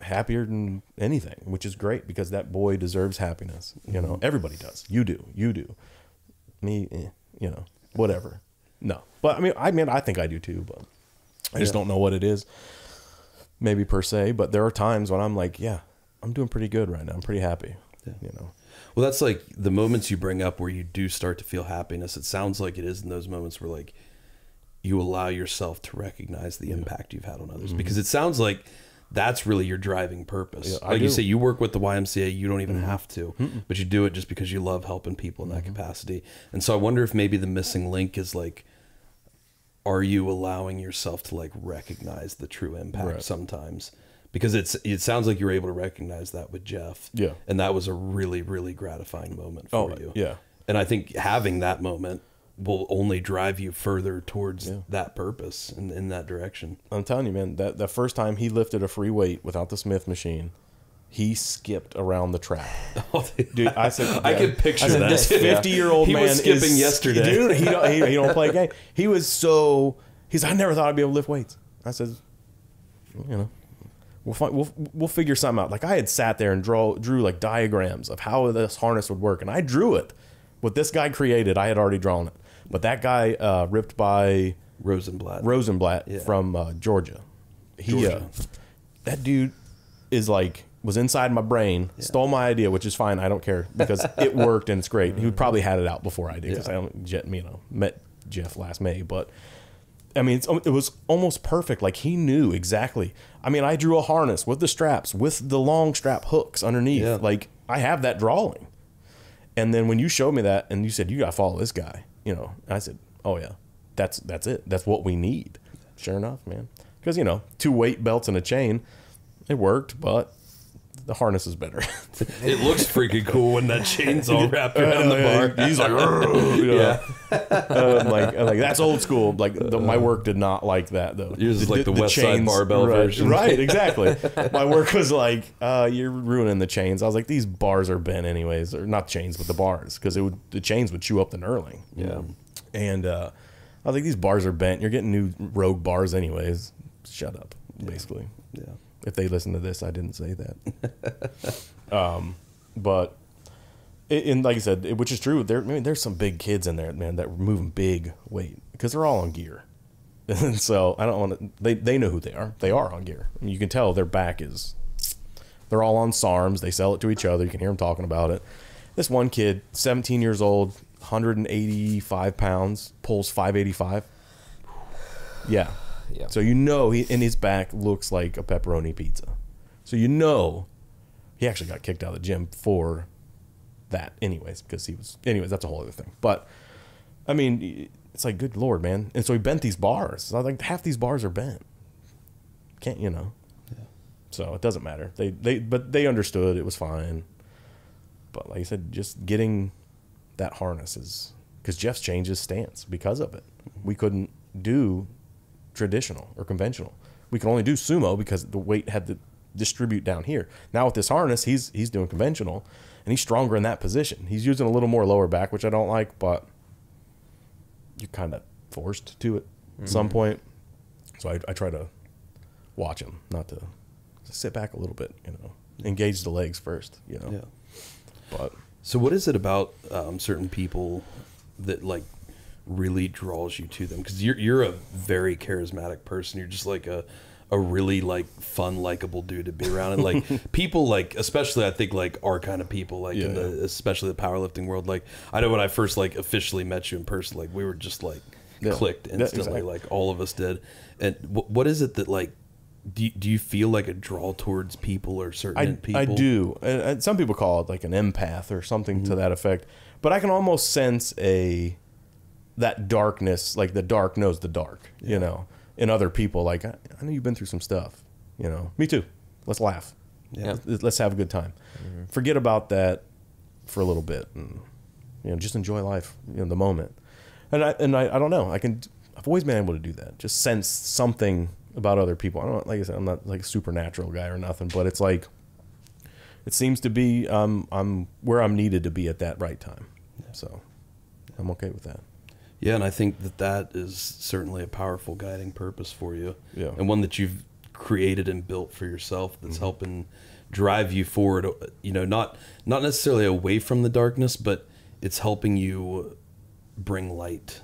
happier than anything, which is great because that boy deserves happiness. You know, mm-hmm. everybody does. You do. You do. Me, eh, you know, whatever. No, but I mean, I mean, I think I do too, but I just yeah. don't know what it is, maybe per se. But there are times when I'm like, yeah, I'm doing pretty good right now. I'm pretty happy. Yeah. You know, well, that's like the moments you bring up where you do start to feel happiness. It sounds like it is in those moments where like you allow yourself to recognize the impact you've had on others mm-hmm. because it sounds like that's really your driving purpose. Yeah, like do. you say, you work with the YMCA, you don't even mm-hmm. have to, Mm-mm. but you do it just because you love helping people in that mm-hmm. capacity. And so I wonder if maybe the missing link is like, are you allowing yourself to like recognize the true impact right. sometimes? because it's it sounds like you were able to recognize that with Jeff. Yeah. And that was a really really gratifying moment for oh, you. Yeah. And I think having that moment will only drive you further towards yeah. that purpose and in that direction. I'm telling you, man, that the first time he lifted a free weight without the Smith machine, he skipped around the track. Oh, dude, I said, yeah. I can picture I said, that. This 50 year old he man was skipping is, yesterday. Dude, he don't, he, he don't play a game. He was so, he's, I never thought I'd be able to lift weights. I said, you know, we'll find, we'll we'll figure something out. Like I had sat there and draw drew like diagrams of how this harness would work, and I drew it. What this guy created, I had already drawn it, but that guy uh, ripped by Rosenblatt Rosenblatt yeah. from uh, Georgia. He Georgia. Uh, that dude is like was inside my brain, yeah. stole my idea, which is fine. I don't care because it worked and it's great. He probably had it out before I did because yeah. I don't jet you know met Jeff last May, but. I mean, it was almost perfect. Like he knew exactly I mean, I drew a harness with the straps, with the long strap hooks underneath. Yeah. Like I have that drawing. And then when you showed me that and you said, You gotta follow this guy, you know, I said, Oh yeah, that's that's it. That's what we need. Sure enough, man. Because, you know, two weight belts and a chain, it worked, but the harness is better. it looks freaking cool when that chain's all wrapped around the bar. He's like, you know. yeah. Uh, like, like that's old school. Like the, my uh, work did not like that though. Yours is like the, the West chains, Side barbell right, version, right? Exactly. my work was like, uh, you're ruining the chains. I was like, these bars are bent anyways, or not chains, but the bars, because it would the chains would chew up the knurling. Yeah, and uh, I was like, these bars are bent. You're getting new rogue bars anyways. Shut up, basically. yeah. yeah if they listen to this, I didn't say that. um, but and like I said, which is true. There, I mean, there's some big kids in there, man, that are moving big weight because they're all on gear. And so I don't want to. They they know who they are. They are on gear. I mean, you can tell their back is. They're all on SARMs. They sell it to each other. You can hear them talking about it. This one kid, 17 years old, 185 pounds, pulls 585. Yeah, yeah. So you know he in his back looks like a pepperoni pizza. So you know he actually got kicked out of the gym for that anyways because he was anyways that's a whole other thing. But I mean it's like good lord man. And so he bent these bars. So like half these bars are bent. Can't you know? Yeah. So it doesn't matter. They they but they understood it was fine. But like I said just getting that harness is because Jeff's changed his stance because of it. We couldn't do traditional or conventional. We could only do sumo because the weight had to distribute down here. Now with this harness, he's he's doing conventional, and he's stronger in that position. He's using a little more lower back, which I don't like, but you're kind of forced to it at mm -hmm. some point. So I, I try to watch him, not to sit back a little bit, you know, engage the legs first, you know. Yeah. But so, what is it about um, certain people that like really draws you to them because you're you're a very charismatic person. You're just like a a really like fun, likable dude to be around, and like people like especially I think like our kind of people like yeah, in the yeah. especially the powerlifting world. Like I know when I first like officially met you in person, like we were just like yeah. clicked instantly, exactly. like all of us did. And what is it that like do you, do you feel like a draw towards people or certain I, people? I do. And some people call it like an empath or something mm -hmm. to mm-hmm. that effect. But I can almost sense a that darkness, like the dark knows the dark, yeah. you know, in other people. Like, I, I, know you've been through some stuff, you know, me too. Let's laugh. Yeah. Let's, let's have a good time. Mm -hmm. Forget about that for a little bit and, you know, just enjoy life in you know, the moment. And I, and I, I don't know, I can, I've always been able to do that. Just sense something about other people. I don't, like I said, I'm not like a supernatural guy or nothing, but it's like, it seems to be, um, I'm where I'm needed to be at that right time. Yeah. So I'm okay with that. Yeah, and I think that that is certainly a powerful guiding purpose for you. Yeah. And one that you've created and built for yourself that's mm-hmm. helping drive you forward, uh, you know, not not necessarily away from the darkness, but it's helping you bring light.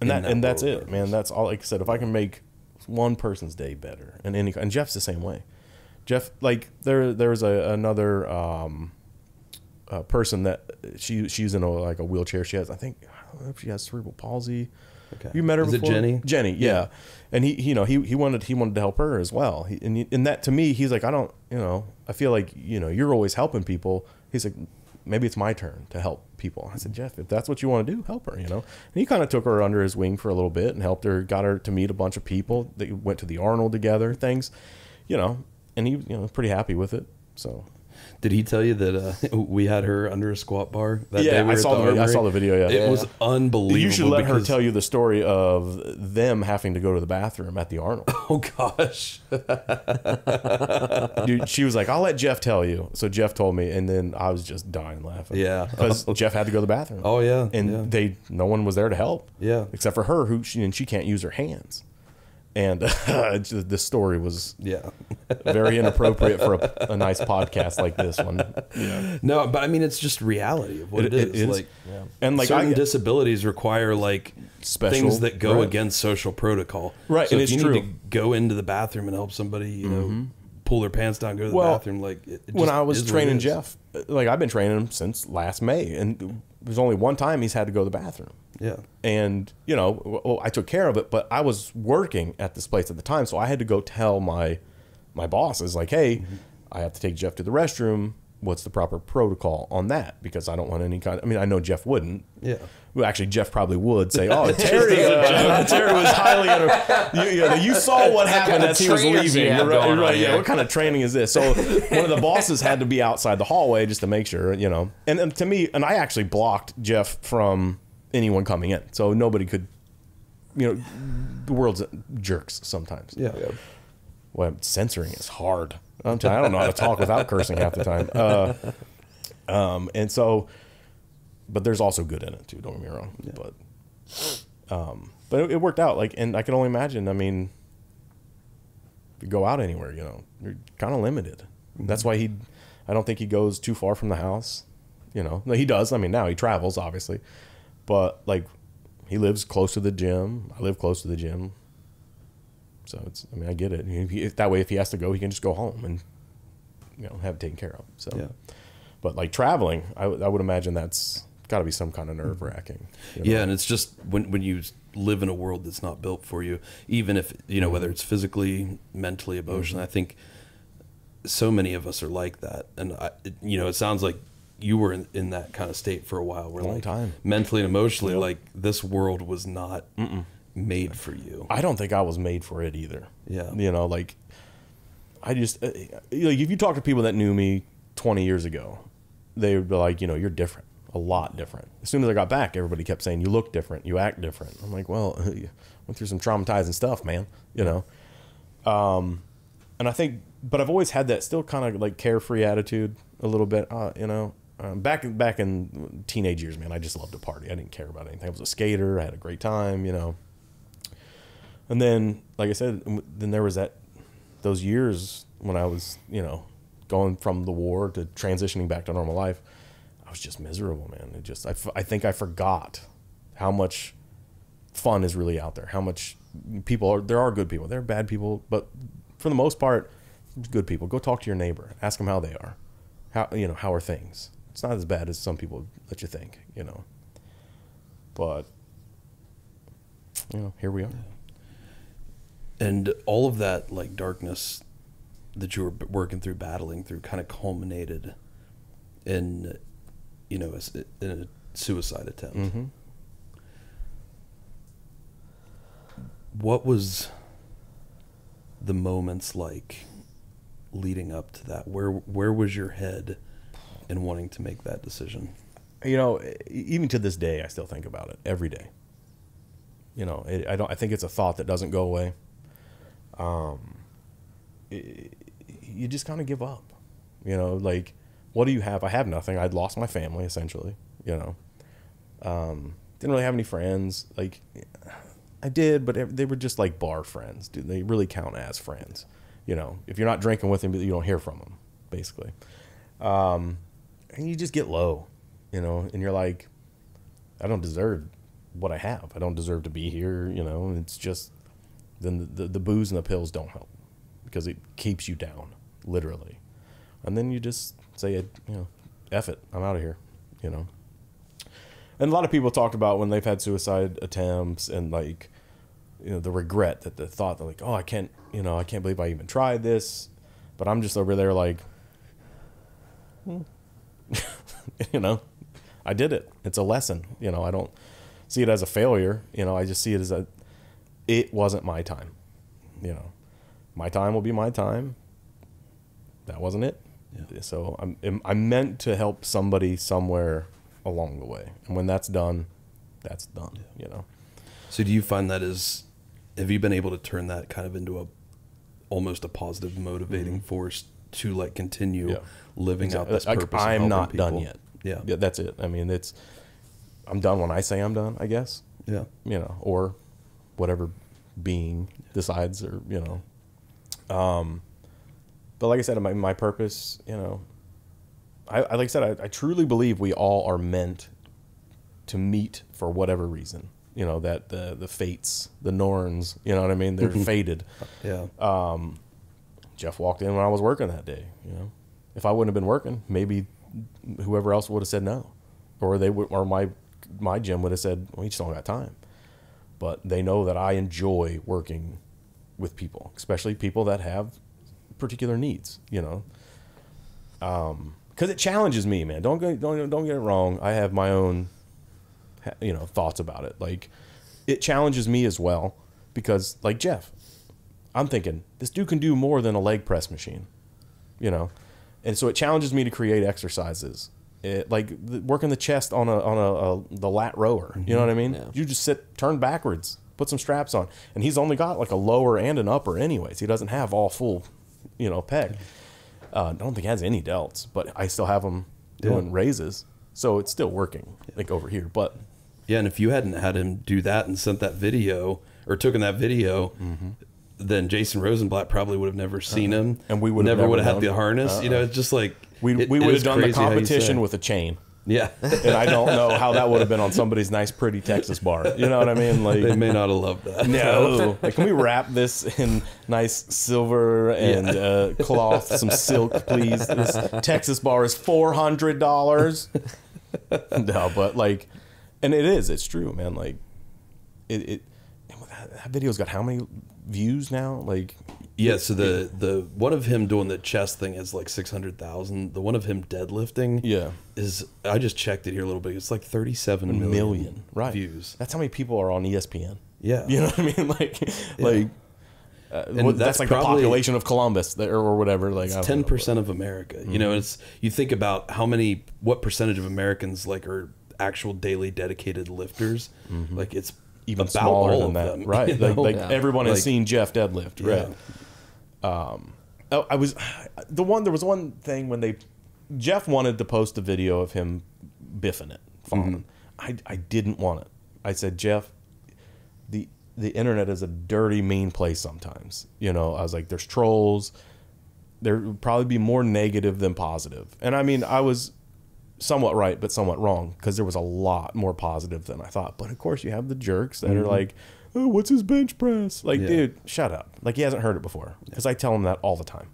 And that, that and that's it, man. That's all like I said, if I can make one person's day better and any and Jeff's the same way. Jeff like there there was a, another um, a person that she she's in a like a wheelchair. She has I think if she has cerebral palsy. Okay. You met her Is before? It Jenny? Jenny, yeah. yeah. And he, you know, he, he wanted he wanted to help her as well. He, and, and that to me, he's like, I don't, you know, I feel like you know, you're always helping people. He's like, maybe it's my turn to help people. I said, Jeff, if that's what you want to do, help her, you know? And he kind of took her under his wing for a little bit and helped her, got her to meet a bunch of people. They went to the Arnold together, things, you know, and he, you know, pretty happy with it. So did he tell you that uh, we had her under a squat bar? That yeah, we I saw the, the I saw the video. Yeah, it yeah. was unbelievable. You should let her tell you the story of them having to go to the bathroom at the Arnold. Oh gosh, dude, she was like, "I'll let Jeff tell you." So Jeff told me, and then I was just dying laughing. Yeah, because Jeff had to go to the bathroom. Oh yeah, and yeah. they no one was there to help. Yeah, except for her, who she, and she can't use her hands and uh, the story was yeah very inappropriate for a, a, nice podcast like this one. Yeah. No, but I mean it's just reality of what it, it is. It is. Like, yeah. and like certain I, disabilities require like special things that go right. against social protocol. Right, so and if you true. need to go into the bathroom and help somebody, you know. Mm -hmm. Pull their pants down, go to well, the bathroom. Like when I was training Jeff, uh, like I've been training him since last May, and there's only one time he's had to go to the bathroom yeah. And, you know, well, I took care of it, but I was working at this place at the time. So I had to go tell my, my bosses, like, hey, mm-hmm. I have to take Jeff to the restroom. What's the proper protocol on that? Because I don't want any kind. Of, I mean, I know Jeff wouldn't. Yeah. Well, actually, Jeff probably would say, "Oh, Terry, uh, Terry was highly. Under, you, you, know, you saw what happened as he was leaving. Right, right, right, yeah. What kind of training is this? So one of the bosses had to be outside the hallway just to make sure. You know, and, and to me, and I actually blocked Jeff from anyone coming in. So nobody could, you know, the world's jerks sometimes. Yeah. yeah. Well, censoring is hard. I'm t- i am I do not know how to talk without cursing half the time. Uh, um, and so, but there's also good in it too. Don't get me wrong. Yeah. But, um, but it, it, worked out. Like, and I can only imagine. I mean, you go out anywhere, you know, you're kind of limited. Mm-hmm. That's why he, I don't think he goes too far from the house. You know, he does. I mean, now he travels obviously, but like he lives close to the gym. I live close to the gym. So it's, I mean, I get it. He, that way, if he has to go, he can just go home and, you know, have it taken care of. So, yeah. but like traveling, I, I would imagine that's got to be some kind of nerve wracking. You know? Yeah. And it's just when, when you live in a world that's not built for you, even if, you know, whether it's physically, mentally, emotionally, mm -hmm. I think so many of us are like that. And I, you know, it sounds like you were in, in that kind of state for a while where a long like time mentally and emotionally yep. like this world was not Mm-mm. made for you i don't think i was made for it either yeah you know like i just uh, like if you talk to people that knew me 20 years ago they would be like you know you're different a lot different as soon as i got back everybody kept saying you look different you act different i'm like well I went through some traumatizing stuff man you know um and i think but i've always had that still kind of like carefree attitude a little bit uh, you know um, back back in teenage years, man, I just loved to party. I didn't care about anything. I was a skater. I had a great time, you know. And then, like I said, then there was that those years when I was, you know, going from the war to transitioning back to normal life. I was just miserable, man. It just I, I think I forgot how much fun is really out there. How much people are there are good people. There are bad people, but for the most part, good people. Go talk to your neighbor. Ask them how they are. How you know how are things it's not as bad as some people let you think, you know. But you know, here we are. And all of that like darkness that you were working through, battling through, kind of culminated in, you know, a, in a suicide attempt. Mm-hmm. What was the moments like leading up to that? Where where was your head? and wanting to make that decision. You know, even to this day, I still think about it every day. You know, it, I don't. I think it's a thought that doesn't go away. Um, it, you just kind of give up. You know, like, what do you have? I have nothing. I'd lost my family essentially. You know, um, didn't really have any friends. Like, I did, but they were just like bar friends. Do they really count as friends. You know, if you're not drinking with them, you don't hear from them, basically. Um, and you just get low, you know, and you're like, I don't deserve what I have. I don't deserve to be here, you know. It's just then the, the, the booze and the pills don't help because it keeps you down, literally. And then you just say, you know, F it, I'm out of here, you know. And a lot of people talked about when they've had suicide attempts and like, you know, the regret that the thought that like, oh, I can't, you know, I can't believe I even tried this, but I'm just over there like, hmm, you know, I did it. It's a lesson. You know, I don't see it as a failure. You know, I just see it as a, it wasn't my time. You know, my time will be my time. That wasn't it. Yeah. So I'm, I'm meant to help somebody somewhere along the way. And when that's done, that's done, yeah. you know? So do you find that is, have you been able to turn that kind of into a, almost a positive motivating mm-hmm. force to like continue yeah. living exactly. out this like, purpose. I'm not people. done yet. Yeah. yeah, that's it. I mean, it's I'm done when I say I'm done. I guess. Yeah, you know, or whatever being decides, or you know, um, but like I said, my, my purpose, you know, I, I like I said, I, I, truly believe we all are meant to meet for whatever reason. You know that the the fates, the Norns, you know what I mean. They're fated. Yeah. Um, Jeff walked in when I was working that day. You know, if I wouldn't have been working, maybe whoever else would have said no, or they would, or my my gym would have said, "We you just don't got time." But they know that I enjoy working with people, especially people that have particular needs. You know, because um, it challenges me, man. Don't don't don't get it wrong. I have my own, you know, thoughts about it. Like, it challenges me as well because, like Jeff, I'm thinking this dude can do more than a leg press machine, you know, and so it challenges me to create exercises. It, like the, working the chest on a on a, a the lat rower, mm -hmm. you know mm-hmm. what I mean? Yeah. You just sit, turn backwards, put some straps on, and he's only got like a lower and an upper, anyways. He doesn't have all full, you know, peg. Uh, I don't think he has any delts, but I still have him doing yeah. raises, so it's still working yeah. like over here. But yeah, and if you hadn't had him do that and sent that video or taken that video, mm -hmm then Jason Rosenblatt probably would have never uh-huh. seen him, and we would never, never would have had the harness. Uh -uh. You know, it's just like we it, we would have done the competition with a chain. Yeah, and I don't know how that would have been on somebody's nice, pretty Texas bar. You know what I mean? Like they may not have loved that. No, like, can we wrap this in nice silver and yeah. Uh, cloth, some silk, please? This Texas bar is four hundred dollars. no, but like, and it is. It's true, man. Like, it, it that video's got how many views now? Like, yeah. So the the one of him doing the chest thing is like six hundred thousand. The one of him deadlifting, yeah, is I just checked it here a little bit. It's like thirty seven million, million right. views. That's how many people are on ESPN. Yeah, you know what I mean. Like, yeah. like. Uh, and that's, that's like the population of Columbus or, or whatever. Like ten percent of America. Mm -hmm. You know, mm-hmm. it's you think about how many, what percentage of Americans like are actual daily dedicated lifters. Mm -hmm. Like it's even About smaller than that, them, right? Like, like yeah. everyone has like, seen Jeff deadlift, yeah. right? Um, oh, I was the one. There was one thing when they Jeff wanted to post a video of him biffing it, mm-hmm. I I didn't want it. I said, Jeff, the the internet is a dirty, mean place sometimes. You know, I was like, there's trolls. There would probably be more negative than positive. And I mean, I was somewhat right, but somewhat wrong because there was a lot more positive than I thought. But of course, you have the jerks that mm -hmm. are mm-hmm. like, oh, "What's his bench press?" Like, yeah. dude, shut up. Like he hasn't heard it before because I tell him that all the time.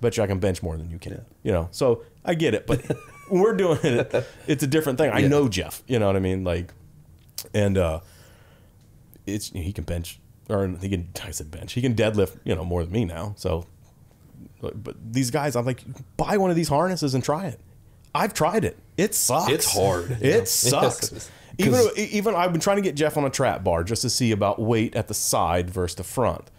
Bet you I can bench more than you can. Yeah. You know, so I get it, but we're doing it. It's a different thing. I yeah. know Jeff. You know what I mean? Like, and uh, it's he can bench or he can. I said bench. He can deadlift. You know more than me now. So, but these guys, I'm like, buy one of these harnesses and try it I've tried it. It sucks. It's hard. It sucks. even even I've been trying to get Jeff on a trap bar just to see about weight at the side versus the front,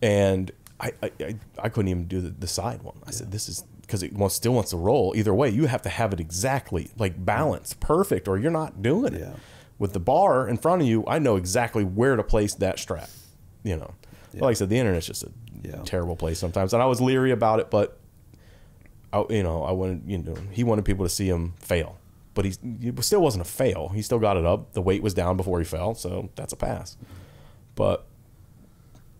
and I I, I couldn't even do the, the side one. I yeah. said this is because it wants, still wants to roll. Either way, you have to have it exactly like balanced, perfect, or you're not doing yeah. it. With the bar in front of you, I know exactly where to place that strap. You know, yeah. like I said, the internet's just a terrible place sometimes, and I was leery about it, but I, you know, I wanted, you know, he wanted people to see him fail, but he still wasn't a fail. He still got it up. The weight was down before he fell, so that's a pass. But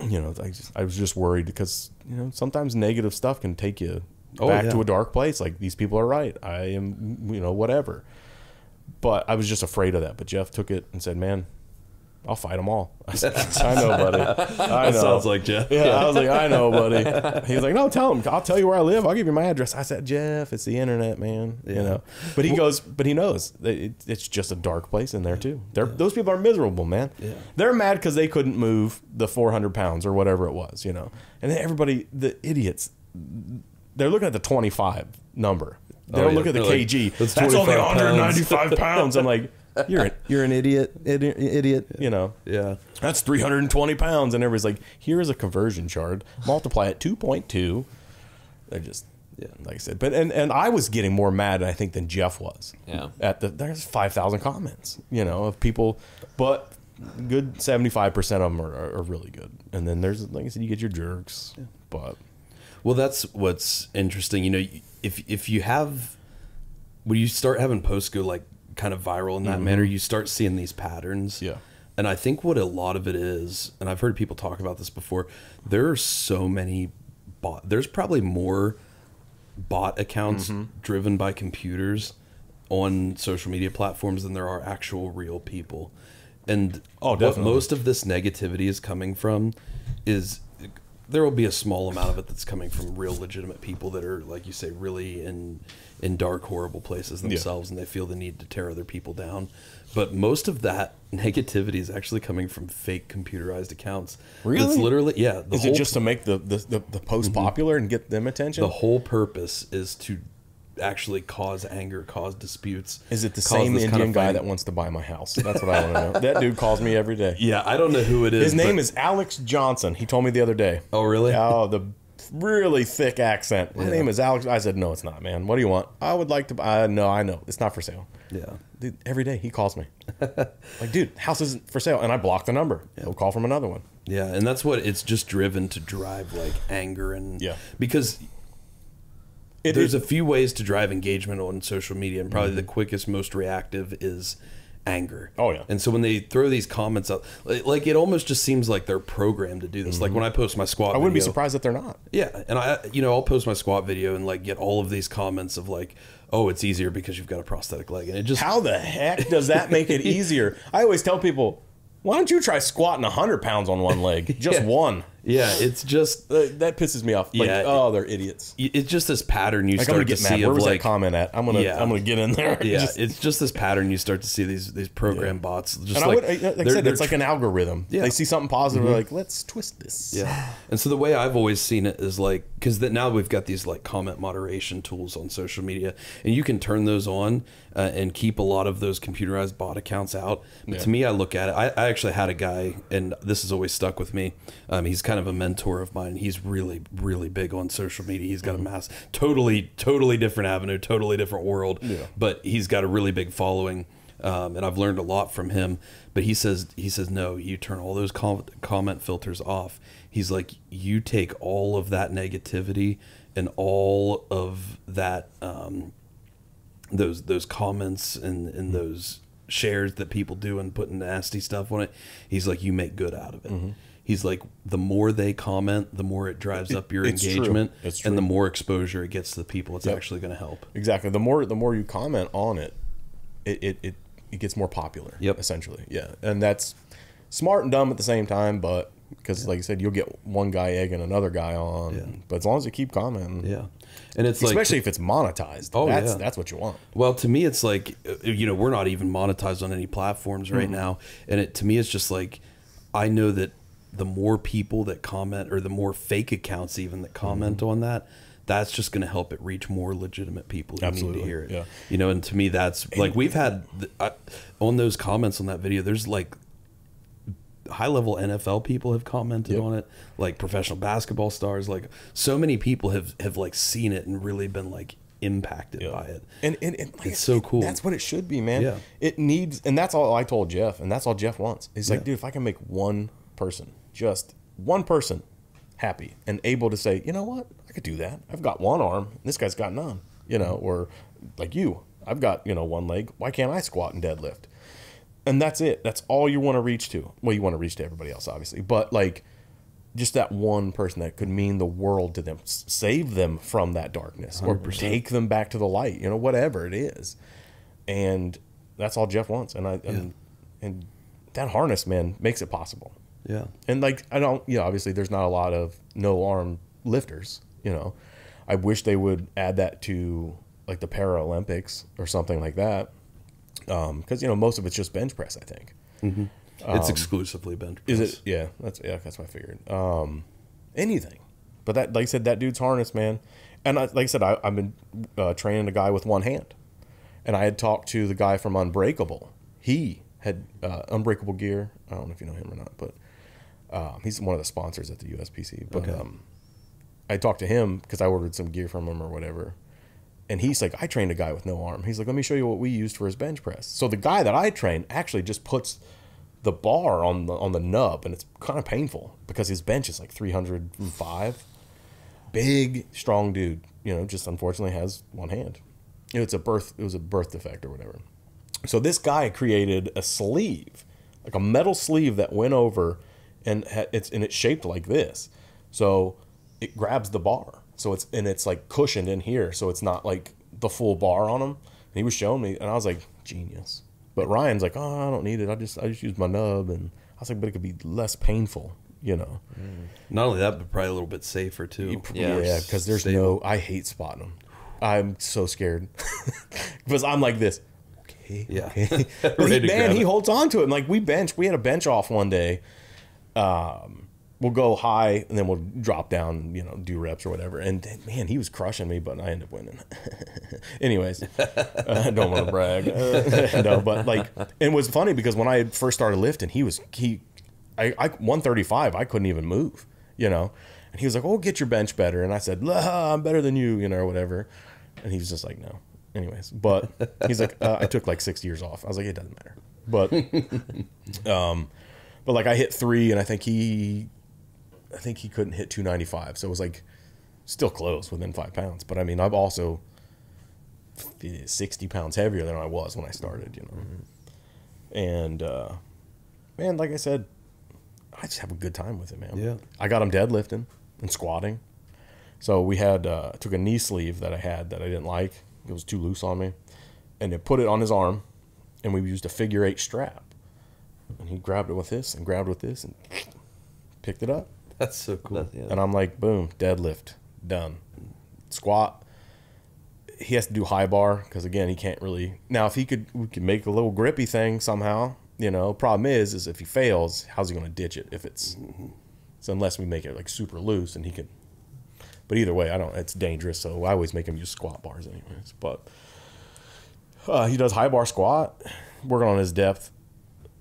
you know, I, just, I was just worried because you know sometimes negative stuff can take you oh, back yeah. to a dark place. Like these people are right. I am, you know, whatever. But I was just afraid of that. But Jeff took it and said, "Man, I'll fight them all. I, said, I know, buddy. I know. That sounds like Jeff. Yeah, yeah, I was like, I know, buddy. He's like, no, tell him. I'll tell you where I live. I'll give you my address. I said, Jeff, it's the internet, man. Yeah. You know, but he well, goes, but he knows it, it's just a dark place in there too. They're, yeah. Those people are miserable, man. Yeah. They're mad because they couldn't move the 400 pounds or whatever it was, you know. And everybody, the idiots, they're looking at the 25 number. They don't oh, yeah. look at the they're kg. Like, that's, that's only 195 pounds. pounds. I'm like you're an, you're an idiot, idiot, idiot, you know. Yeah. That's 320 pounds. And everybody's like, here is a conversion chart. Multiply it 2.2. They're just, yeah, like I said. But and, and I was getting more mad, I think, than Jeff was. Yeah. At the there's 5,000 comments, you know, of people, but good 75% of them are, are really good. And then there's, like I said, you get your jerks, yeah. but. Well, that's what's interesting. You know, if if you have when you start having posts go like kind of viral in that mm-hmm. manner, you start seeing these patterns. Yeah. And I think what a lot of it is, and I've heard people talk about this before, there are so many bot there's probably more bot accounts mm-hmm. driven by computers on social media platforms than there are actual real people. And oh, definitely. what most of this negativity is coming from is there will be a small amount of it that's coming from real legitimate people that are like you say really in in dark horrible places themselves yeah. and they feel the need to tear other people down but most of that negativity is actually coming from fake computerized accounts really it's literally yeah is it just to make the the, the, the post mm-hmm. popular mm -hmm. and get them attention the whole purpose is to actually cause anger, cause disputes. Is it the same Indian kind of guy that wants to buy my house? That's what I want to know. that dude calls me every day. Yeah, I don't know who it is. His name but... is Alex Johnson. He told me the other day. Oh, really? Oh, the really thick accent. My yeah. name is Alex. I said, no, it's not, man. What do you want? I would like to buy. Uh, no, I know it's not for sale. Yeah. Dude, every day he calls me. like, dude, house isn't for sale, and I block the number. Yeah. He'll call from another one. Yeah, and that's what it's just driven to drive like anger and yeah because it, There's a few ways to drive engagement on social media, and probably mm-hmm. the quickest, most reactive is anger. Oh yeah. And so when they throw these comments up, like, like it almost just seems like they're programmed to do this. Mm-hmm. Like when I post my squat, I wouldn't be surprised that they're not. Yeah, and I, you know, I'll post my squat video and like get all of these comments of like, oh, it's easier because you've got a prosthetic leg, and it just how the heck does that make it easier? I always tell people, why don't you try squatting hundred pounds on one leg, just yeah. one? Yeah, it's just uh, that pisses me off. Like, Yeah. oh, they're idiots. it's just this pattern you Like I'm gonna start to get mad. see Where of was like that comment at? I'm gonna Yeah. I'm gonna get in there. yeah, Just- it's just this pattern you start to see these these program bots just and like, I would, like they're- said, they're it's like an algorithm. Yeah. They see something positive, they're mm-hmm. like, let's twist this. Yeah. And so the way I've always seen it is like, because that now we've got these like comment moderation tools on social media, and you can turn those on uh, and keep a lot of those computerized bot accounts out. But to me, I look at it. I, I actually had a guy, and this has always stuck with me. Um, he's kind kind of a mentor of mine. He's really, really big on social media. He's got mm -hmm. a mm-hmm. mass, totally, totally different avenue, totally different world. Yeah. But he's got a really big following. Um, and I've learned a lot from him. But he says he says no, you turn all those com comment filters off. He's like you take all of that negativity and all of that um, those those comments and and mm -hmm. those shares that people do and putting nasty stuff on it. He's like you make good out of it. Mm -hmm he's like the more they comment the more it drives up your it's engagement true. True. and the more exposure it gets to the people it's yep. actually going to help exactly the more the more you comment on it it, it it it gets more popular yep essentially yeah and that's smart and dumb at the same time but because yeah. like I said, you'll get one guy egging another guy on. Yeah. But as long as you keep commenting, yeah, and it's especially like, if it's monetized. Oh, that's yeah. that's what you want. Well, to me, it's like uh, you know we're not even monetized on any platforms right mm -hmm. now, and it to me it's just like I know that the more people that comment or the more fake accounts even that mm-hmm. comment mm -hmm. on that that's just going to help it reach more legitimate people who Absolutely. need to hear it yeah. you know and to me that's like we've had I, on those comments on that video there's like high level NFL people have commented yep. on it like professional basketball stars like so many people have have like seen it and really been like impacted yeah. by it. And, and, and like, it's so cool. That's what it should be, man. Yeah. It needs, and that's all I told Jeff, and that's all Jeff wants. He's yeah. like, dude, if I can make one person just one person happy and able to say, you know what, I could do that. I've got one arm, this guy's got none, you know, or like you, I've got, you know, one leg. Why can't I squat and deadlift? And that's it. That's all you want to reach to. Well, you want to reach to everybody else, obviously, but like just that one person that could mean the world to them, save them from that darkness 100%. or take them back to the light, you know, whatever it is. And that's all Jeff wants. And I, yeah. and, and that harness, man, makes it possible. Yeah. And like I don't, you know, obviously there's not a lot of no arm lifters. You know, I wish they would add that to like the Paralympics or something like that, because um, you know most of it's just bench press. I think. Mm-hmm. It's um, exclusively bench press. Is it? Yeah, that's yeah, that's my figured. Um, anything, but that like I said, that dude's harness, man. And I, like I said, I, have been uh, training a guy with one hand, and I had talked to the guy from Unbreakable. He had uh, Unbreakable gear. I don't know if you know him or not, but um, he's one of the sponsors at the USPC. But okay. um, I talked to him because I ordered some gear from him or whatever. And he's like, I trained a guy with no arm. He's like, let me show you what we used for his bench press. So the guy that I trained actually just puts the bar on the on the nub, and it's kind of painful because his bench is like 305. Big, strong dude. You know, just unfortunately has one hand. it's a birth. It was a birth defect or whatever. So this guy created a sleeve, like a metal sleeve that went over and it's and it's shaped like this, so it grabs the bar. So it's and it's like cushioned in here, so it's not like the full bar on them. And he was showing me, and I was like, genius. But Ryan's like, oh, I don't need it. I just I just use my nub, and I was like, but it could be less painful, you know. Mm. Not only that, but probably a little bit safer too. Yeah, yeah, because there's Stable. no. I hate spotting them. I'm so scared because I'm like this. Okay, yeah. Okay. But he, man, he holds on to it. And like we bench, we had a bench off one day, um, we'll go high and then we'll drop down, you know, do reps or whatever. And man, he was crushing me, but I ended up winning. Anyways, I don't want to brag. no, but like, it was funny because when I first started lifting, he was, he, I, I 135, I couldn't even move, you know? And he was like, oh, get your bench better. And I said, I'm better than you, you know, or whatever. And he's just like, no. Anyways, but he's like, uh, I took like six years off. I was like, it doesn't matter. But, um, but like I hit three, and I think he, I think he couldn't hit 295. So it was like still close within five pounds. But I mean, I've also eh, 60 pounds heavier than I was when I started, you know. Mm-hmm. And uh, man, like I said, I just have a good time with it, man. Yeah. I got him deadlifting and squatting. So we had uh, took a knee sleeve that I had that I didn't like. It was too loose on me, and it put it on his arm, and we used a figure eight strap and he grabbed it with this and grabbed with this and picked it up. That's so cool. That's, yeah. And I'm like, boom, deadlift, done. Squat. He has to do high bar because again, he can't really. Now, if he could, we could make a little grippy thing somehow. You know, problem is, is if he fails, how's he going to ditch it? If it's, mm-hmm. so unless we make it like super loose and he can. But either way, I don't. It's dangerous, so I always make him use squat bars, anyways. But uh, he does high bar squat, working on his depth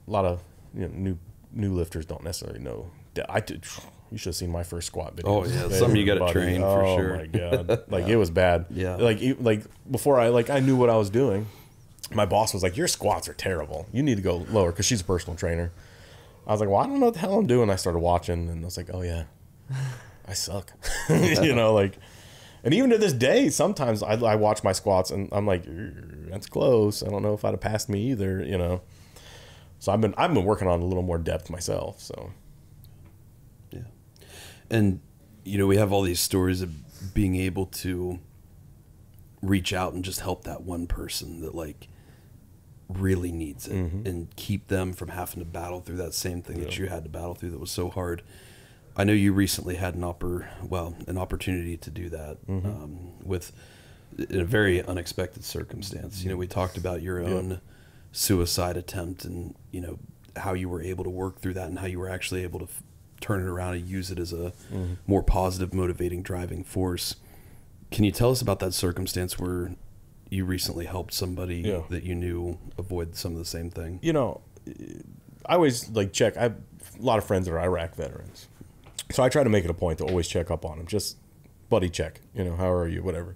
a lot of you know, new new lifters don't necessarily know that I did. You should have seen my first squat video. Oh yeah, something you got to train oh, for sure. Oh my god, like yeah. it was bad. Yeah, like like before I like I knew what I was doing. My boss was like, "Your squats are terrible. You need to go lower." Because she's a personal trainer. I was like, "Well, I don't know what the hell I'm doing." I started watching, and I was like, "Oh yeah, I suck." you know, like, and even to this day, sometimes I, I watch my squats and I'm like, "That's close. I don't know if I'd have passed me either." You know. So I've been I've been working on a little more depth myself. So yeah, and you know we have all these stories of being able to reach out and just help that one person that like really needs it mm-hmm. and keep them from having to battle through that same thing yeah. that you had to battle through that was so hard. I know you recently had an upper well an opportunity to do that mm-hmm. um, with in a very unexpected circumstance. You know, we talked about your own suicide attempt and you know how you were able to work through that and how you were actually able to f- turn it around and use it as a mm-hmm. more positive motivating driving force can you tell us about that circumstance where you recently helped somebody yeah. that you knew avoid some of the same thing you know i always like check i have a lot of friends that are iraq veterans so i try to make it a point to always check up on them just buddy check you know how are you whatever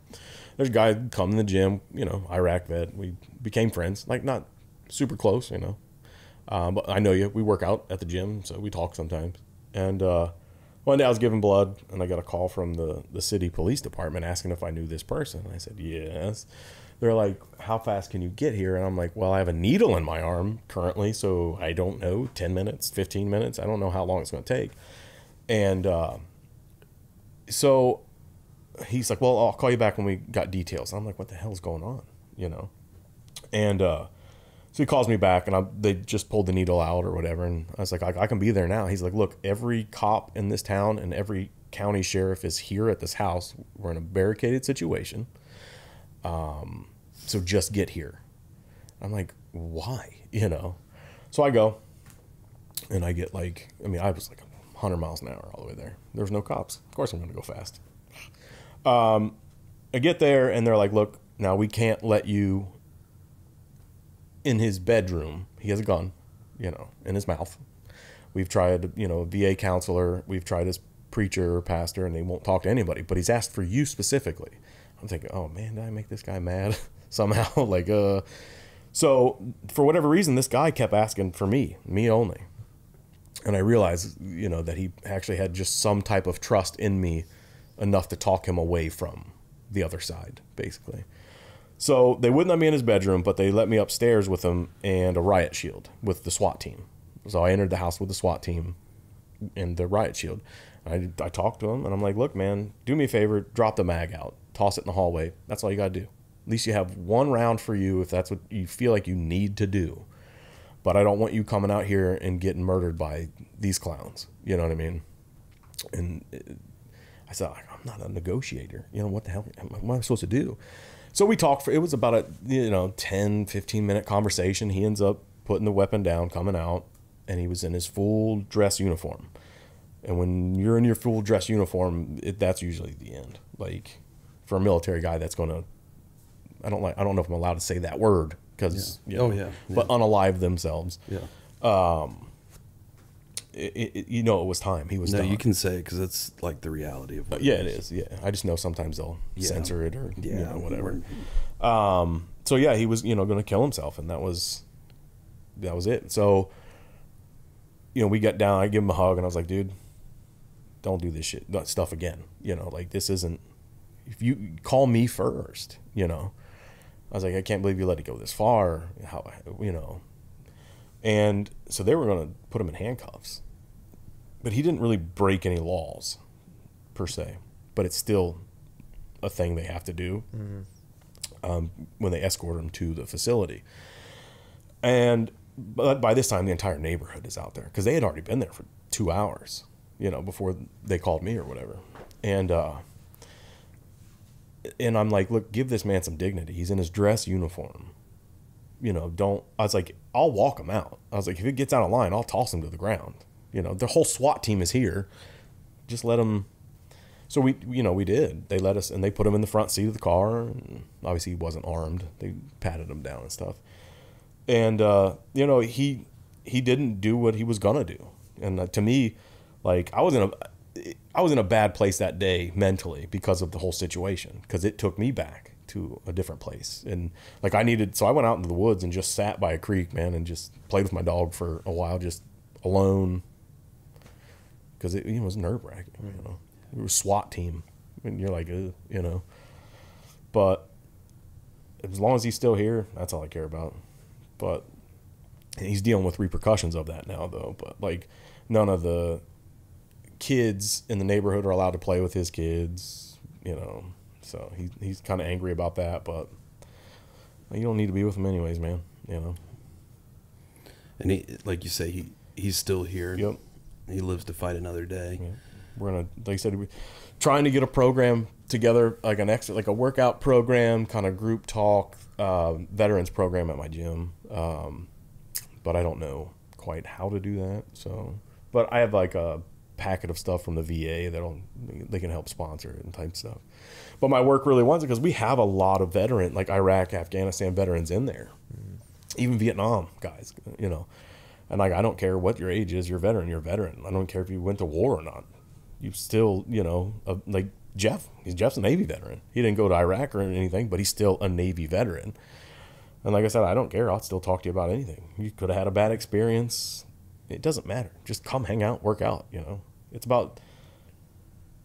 there's a guy come in the gym you know iraq vet we became friends like not super close, you know. Um, but I know you. We work out at the gym, so we talk sometimes. And uh, one day I was giving blood, and I got a call from the the city police department asking if I knew this person. And I said yes. They're like, "How fast can you get here?" And I'm like, "Well, I have a needle in my arm currently, so I don't know. Ten minutes, fifteen minutes. I don't know how long it's going to take." And uh, so he's like, "Well, I'll call you back when we got details." I'm like, "What the hell's going on?" You know, and uh, so he calls me back, and I, they just pulled the needle out or whatever. And I was like, I, I, can be there now. He's like, look, every cop in this town and every county sheriff is here at this house. We're in a barricaded situation. Um, so just get here. I'm like, why? You know? So I go, and I get like, I mean, I was like 100 miles an hour all the way there. There's no cops. Of course, I'm going to go fast. Um, I get there, and they're like, look, now we can't let you in his bedroom. He has a gun, you know, in his mouth. We've tried, you know, a VA counselor. We've tried his preacher or pastor, and they won't talk to anybody. But he's asked for you specifically. I'm thinking, oh man, did I make this guy mad somehow? like, uh. So for whatever reason, this guy kept asking for me, me only. And I realized, you know, that he actually had just some type of trust in me enough to talk him away from the other side, basically. So they wouldn't let me in his bedroom, but they let me upstairs with him and a riot shield with the SWAT team. So I entered the house with the SWAT team and the riot shield. I, I talked to him and I'm like, look, man, do me a favor, drop the mag out, toss it in the hallway. That's all you got to do. At least you have one round for you if that's what you feel like you need to do. But I don't want you coming out here and getting murdered by these clowns. You know what I mean? And uh, I said, I'm not a negotiator. You know, what the hell? What am I supposed to do? So we talked for, it was about a, you know, 10, 15 minute conversation. He ends up putting the weapon down, coming out, and he was in his full dress uniform. And when you're in your full dress uniform, it, that's usually the end. Like for a military guy, that's going to, I don't like, I don't know if I'm allowed to say that word because, yeah. You oh, know, oh yeah. yeah. but unalive themselves. Yeah. Um, it, it, you know it was time. He was. No, done. you can say because that's like the reality of. What uh, yeah, it is. Yeah, I just know sometimes they'll yeah. censor it or yeah, you know, whatever. Um, so yeah, he was you know going to kill himself, and that was that was it. So you know, we got down. I give him a hug, and I was like, dude, don't do this shit that stuff again. You know, like this isn't. If you call me first, you know, I was like, I can't believe you let it go this far. How you know and so they were going to put him in handcuffs. But he didn't really break any laws per se, but it's still a thing they have to do mm-hmm. um, when they escort him to the facility. And but by this time, the entire neighborhood is out there because they had already been there for two hours, you know, before they called me or whatever. And, uh, and I'm like, look, give this man some dignity. He's in his dress uniform you know, don't. I was like, I'll walk him out. I was like, if it gets out of line, I'll toss him to the ground. You know, the whole SWAT team is here. Just let him. So we, you know, we did. They let us, and they put him in the front seat of the car. And obviously, he wasn't armed. They patted him down and stuff. And uh, you know, he he didn't do what he was gonna do. And uh, to me, like I was in a I was in a bad place that day mentally because of the whole situation because it took me back to a different place. And like I needed, so I went out into the woods and just sat by a creek, man, and just played with my dog for a while, just alone, because it, it, was nerve wracking. You know, it was SWAT team, and you're like, you know. But as long as he's still here, that's all I care about. But he's dealing with repercussions of that now, though. But like, none of the kids in the neighborhood are allowed to play with his kids. You know, so he, he's kind of angry about that, but you don't need to be with him anyways, man. You know. And he, like you say, he he's still here. Yep. He lives to fight another day. Yeah. We're gonna, like I said, we're trying to get a program together, like an exit, like a workout program, kind of group talk, uh, veterans program at my gym. Um, but I don't know quite how to do that. So, but I have like a packet of stuff from the VA that'll they can help sponsor it and type stuff. But my work really wants it because we have a lot of veteran like Iraq, Afghanistan veterans in there, mm. even Vietnam guys, you know. And like I don't care what your age is, you're a veteran, you're a veteran. I don't care if you went to war or not. You still, you know, a, like Jeff, he's Jeff's a Navy veteran. He didn't go to Iraq or anything, but he's still a Navy veteran. And like I said, I don't care. I'll still talk to you about anything. You could have had a bad experience. It doesn't matter. Just come hang out, work out, you know. It's about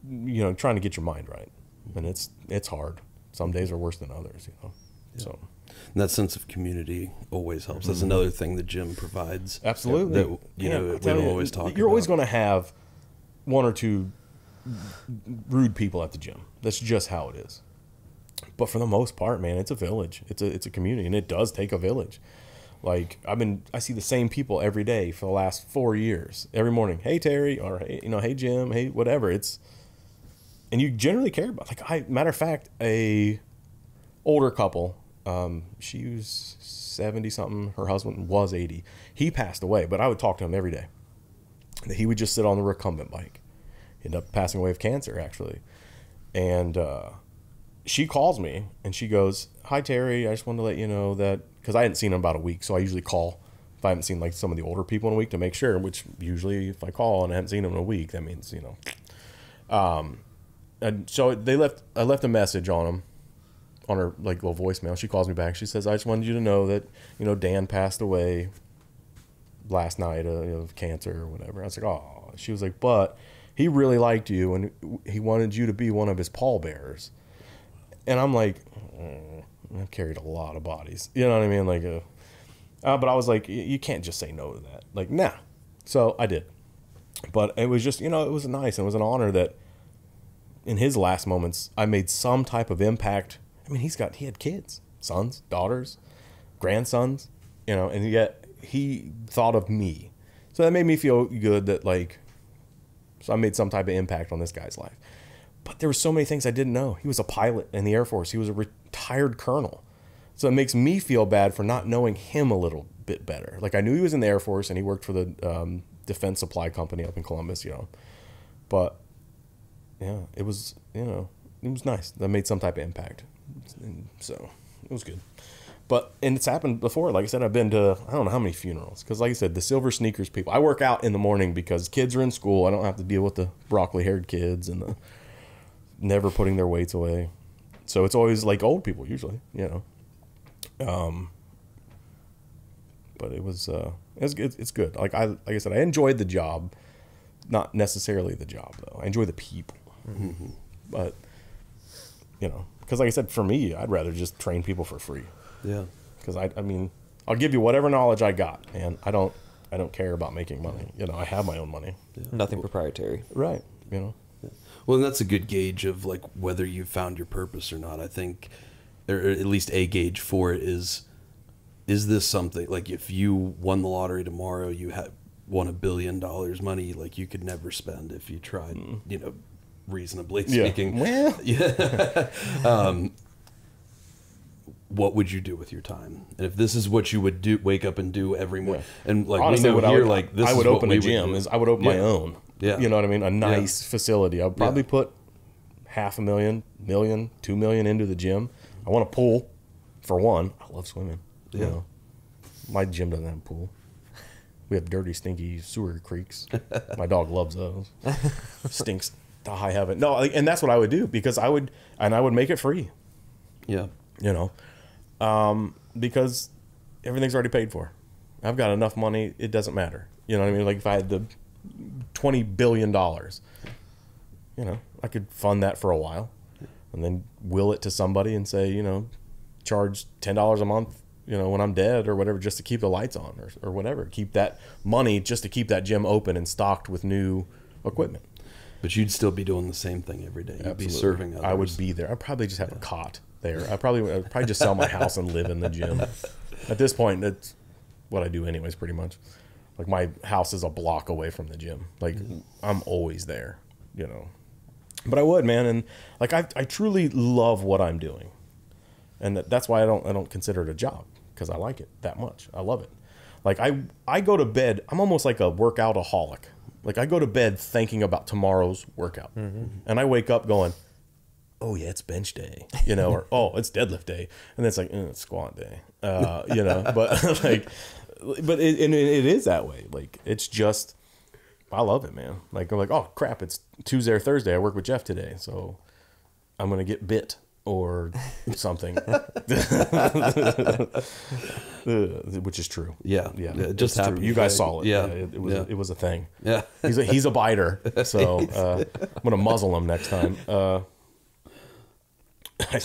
you know trying to get your mind right, and it's it's hard. Some days are worse than others, you know. Yeah. So. And that sense of community always helps. That's mm-hmm. another thing the gym provides. Absolutely. That, you yeah, know, we don't you, always talk You're about. always going to have one or two rude people at the gym. That's just how it is. But for the most part, man, it's a village. It's a it's a community, and it does take a village. Like I've been, I see the same people every day for the last four years. Every morning, hey Terry, or hey, you know, hey Jim, hey whatever. It's and you generally care about. Like I, matter of fact, a older couple. Um, she was seventy something. Her husband was eighty. He passed away, but I would talk to him every day. He would just sit on the recumbent bike. He ended up passing away of cancer actually, and uh, she calls me and she goes, hi Terry, I just wanted to let you know that because I hadn't seen him in about a week, so I usually call if I haven't seen like some of the older people in a week to make sure. Which usually, if I call and I haven't seen him in a week, that means you know. Um, and so they left. I left a message on him, on her like little voicemail. She calls me back. She says, "I just wanted you to know that you know Dan passed away last night uh, of cancer or whatever." I was like, "Oh." She was like, "But he really liked you and he wanted you to be one of his pallbearers." And I'm like, mm. I've carried a lot of bodies. You know what I mean? Like, uh, uh but I was like, you can't just say no to that. Like, nah. So I did. But it was just, you know, it was nice. it was an honor that in his last moments, I made some type of impact. I mean, he's got, he had kids, sons, daughters, grandsons, you know, and yet he thought of me. So that made me feel good that, like, so I made some type of impact on this guy's life. But there were so many things I didn't know. He was a pilot in the Air Force. He was a retired colonel. So it makes me feel bad for not knowing him a little bit better. Like I knew he was in the Air Force and he worked for the um, defense supply company up in Columbus, you know. But yeah, it was you know it was nice. That made some type of impact. And so it was good. But and it's happened before. Like I said, I've been to I don't know how many funerals because, like I said, the silver sneakers people. I work out in the morning because kids are in school. I don't have to deal with the broccoli haired kids and the never putting their weights away. So it's always like old people usually, you know. Um, but it was uh, it's it's good. Like I like I said, I enjoyed the job, not necessarily the job though. I enjoy the people, mm-hmm. but you know, because like I said, for me, I'd rather just train people for free. Yeah. Because I I mean, I'll give you whatever knowledge I got, and I don't I don't care about making money. You know, I have my own money. Yeah. Nothing proprietary. Right. You know. Well, and that's a good gauge of like whether you've found your purpose or not. I think, or at least a gauge for it is, is this something like if you won the lottery tomorrow, you had won a billion dollars money like you could never spend if you tried, mm. you know, reasonably speaking. Yeah. Well. yeah. um, what would you do with your time? And if this is what you would do, wake up and do every morning, yeah. and like Honestly, we know here, would, like this I would open a gym. Is I would open yeah. my own. Yeah. You know what I mean? A nice yeah. facility. I'll probably yeah. put half a million, million, two million into the gym. I want a pool for one. I love swimming. Yeah. You know, my gym doesn't have a pool. We have dirty, stinky sewer creeks. my dog loves those. Stinks to high heaven. No, and that's what I would do because I would, and I would make it free. Yeah. You know, um, because everything's already paid for. I've got enough money. It doesn't matter. You know what I mean? Like if I had the twenty billion dollars. You know, I could fund that for a while, and then will it to somebody and say, you know, charge ten dollars a month, you know, when I'm dead or whatever, just to keep the lights on or, or whatever, keep that money just to keep that gym open and stocked with new equipment. But you'd still be doing the same thing every day. You'd Absolutely. be serving others. I would be there. I'd probably just have yeah. a cot there. I probably I'd probably just sell my house and live in the gym. At this point, that's what I do anyways, pretty much like my house is a block away from the gym. Like mm-hmm. I'm always there, you know. But I would, man, and like I, I truly love what I'm doing, and that, that's why I don't I don't consider it a job because I like it that much. I love it. Like I I go to bed. I'm almost like a workoutaholic. Like I go to bed thinking about tomorrow's workout, mm-hmm. and I wake up going, "Oh yeah, it's bench day," you know, or "Oh, it's deadlift day," and then it's like mm, it's squat day, uh, you know. But like but it, and it is that way. Like it's just, I love it, man. Like I'm like, oh crap, it's Tuesday or Thursday. I work with Jeff today, so I'm gonna get bit or something, which is true. Yeah, yeah, it just happened. You guys saw it. Yeah, yeah it, it, was yeah. it was a thing. Yeah, he's a, he's a biter, so uh, I'm gonna muzzle him next time. Uh,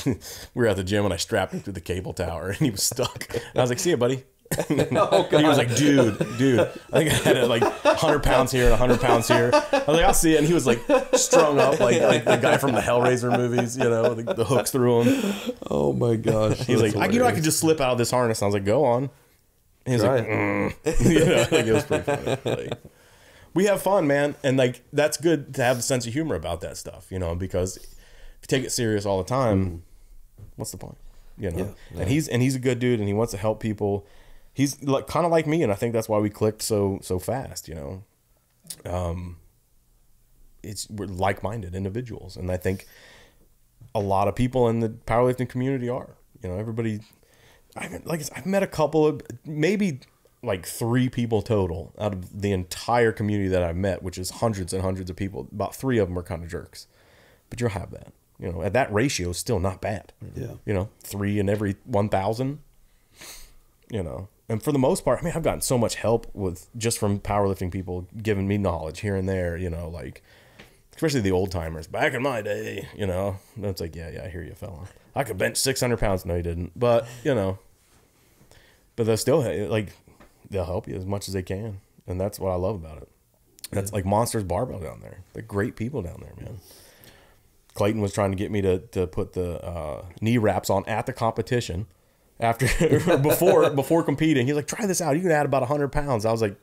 we were at the gym and I strapped him to the cable tower and he was stuck. And I was like, "See you, buddy." oh, he was like, dude, dude, I think I had like 100 pounds here and 100 pounds here. I was like, I'll see it. And he was like strung up like, like the guy from the Hellraiser movies, you know, the, the hooks through him. Oh my gosh. He's like, I, you know, I could just slip out of this harness. And I was like, go on. He's like, mm. you know, like, it was pretty funny. Like, we have fun, man. And like, that's good to have a sense of humor about that stuff, you know, because if you take it serious all the time, mm. what's the point? You know, yeah, yeah. and he's and he's a good dude, and he wants to help people he's like kind of like me, and I think that's why we clicked so so fast. You know, um, it's we're like minded individuals, and I think a lot of people in the powerlifting community are. You know, everybody. I've like I've met a couple of maybe like three people total out of the entire community that I've met, which is hundreds and hundreds of people. About three of them are kind of jerks, but you'll have that. You know, at that ratio, is still not bad. Yeah. You know, three in every one thousand. You know, and for the most part, I mean, I've gotten so much help with just from powerlifting people giving me knowledge here and there, you know, like especially the old timers back in my day, you know, and it's like, yeah, yeah, I hear you, fella. I could bench 600 pounds. No, you didn't, but you know, but they'll still like, they'll help you as much as they can. And that's what I love about it. That's yeah. like monsters barbell down there. They're great people down there, man. Clayton was trying to get me to, to put the uh, knee wraps on at the competition after before before competing. He's like, try this out. You can add about hundred pounds. I was like,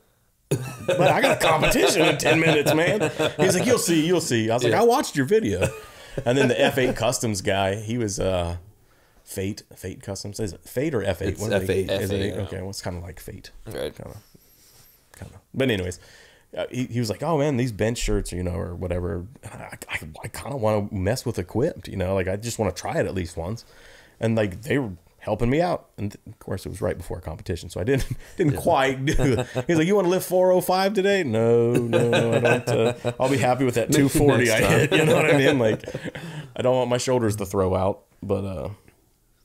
but I got a competition in ten minutes, man. He's like, you'll see, you'll see. I was like, yeah. I watched your video. And then the F8 Customs guy, he was uh, Fate Fate Customs. Is it Fate or F8? It's F8. They, F8, yeah. Okay, well, it's kind of like Fate. Right. Kind of. Kind of. But anyways. Uh, he, he was like, "Oh man, these bench shirts, you know, or whatever. I, I, I kind of want to mess with equipped, you know, like I just want to try it at least once." And like they were helping me out. And of course, it was right before a competition, so I didn't didn't yeah. quite do He's like, "You want to lift 405 today?" No, no, no, I don't. Uh, I'll be happy with that 240 I hit. You know what I mean? Like, I don't want my shoulders to throw out. But uh,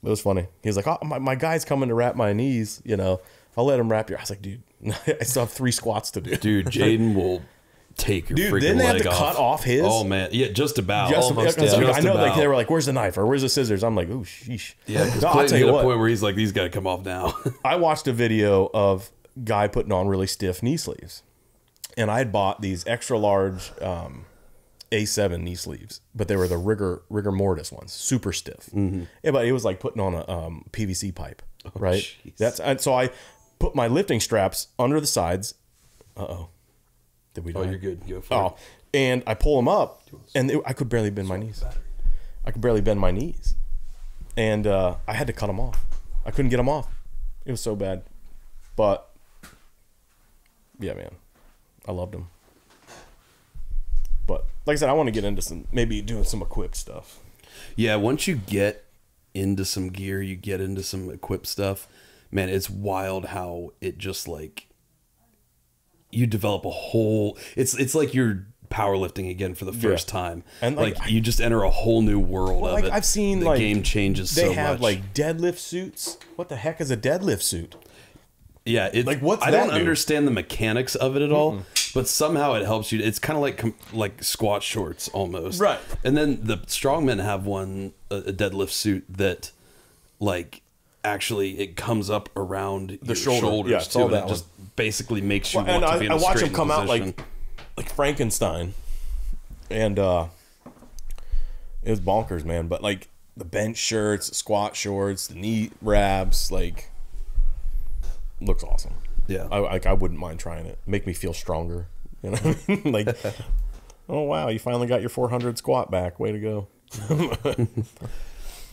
it was funny. He's like, oh, my, my guy's coming to wrap my knees. You know, I'll let him wrap your. I was like, dude, I still have three squats to do. Dude, Jaden will take your Dude, freaking then they leg have to off. cut off his. Oh man, yeah, just about. Just, almost, yeah. I know, about. like they were like, "Where's the knife?" or "Where's the scissors?" I'm like, "Ooh, sheesh." Yeah, no, I'll tell you what. Point where he's like, "These got to come off now." I watched a video of guy putting on really stiff knee sleeves, and I had bought these extra large um, A7 knee sleeves, but they were the rigor rigor mortis ones, super stiff. Mm-hmm. Yeah, but it was like putting on a um, PVC pipe, oh, right? That's and so I put my lifting straps under the sides. Uh oh did we? Oh, die? you're good. Go oh, it. and I pull them up, and I could barely bend my knees. I could barely bend my knees, and uh, I had to cut them off. I couldn't get them off. It was so bad, but yeah, man, I loved them. But like I said, I want to get into some maybe doing some equipped stuff. Yeah, once you get into some gear, you get into some equipped stuff. Man, it's wild how it just like you develop a whole it's it's like you're powerlifting again for the first yeah. time and like, like I, you just enter a whole new world well, of like, it i've seen the like, game changes they so have much. like deadlift suits what the heck is a deadlift suit yeah, it's like what's I don't do? understand the mechanics of it at all, mm but somehow it helps you. It's kind of like like squat shorts almost, right? And then the strongmen have one a, deadlift suit that like actually it comes up around the shoulder, shoulders yeah, too, and it just basically makes you. Well, and I, I watch him come position. out like like Frankenstein, and uh, it was bonkers, man. But like the bench shirts, squat shorts, the knee wraps, like looks awesome. Yeah, I like I wouldn't mind trying it. Make me feel stronger. You know like, oh wow, you finally got your 400 squat back. Way to go.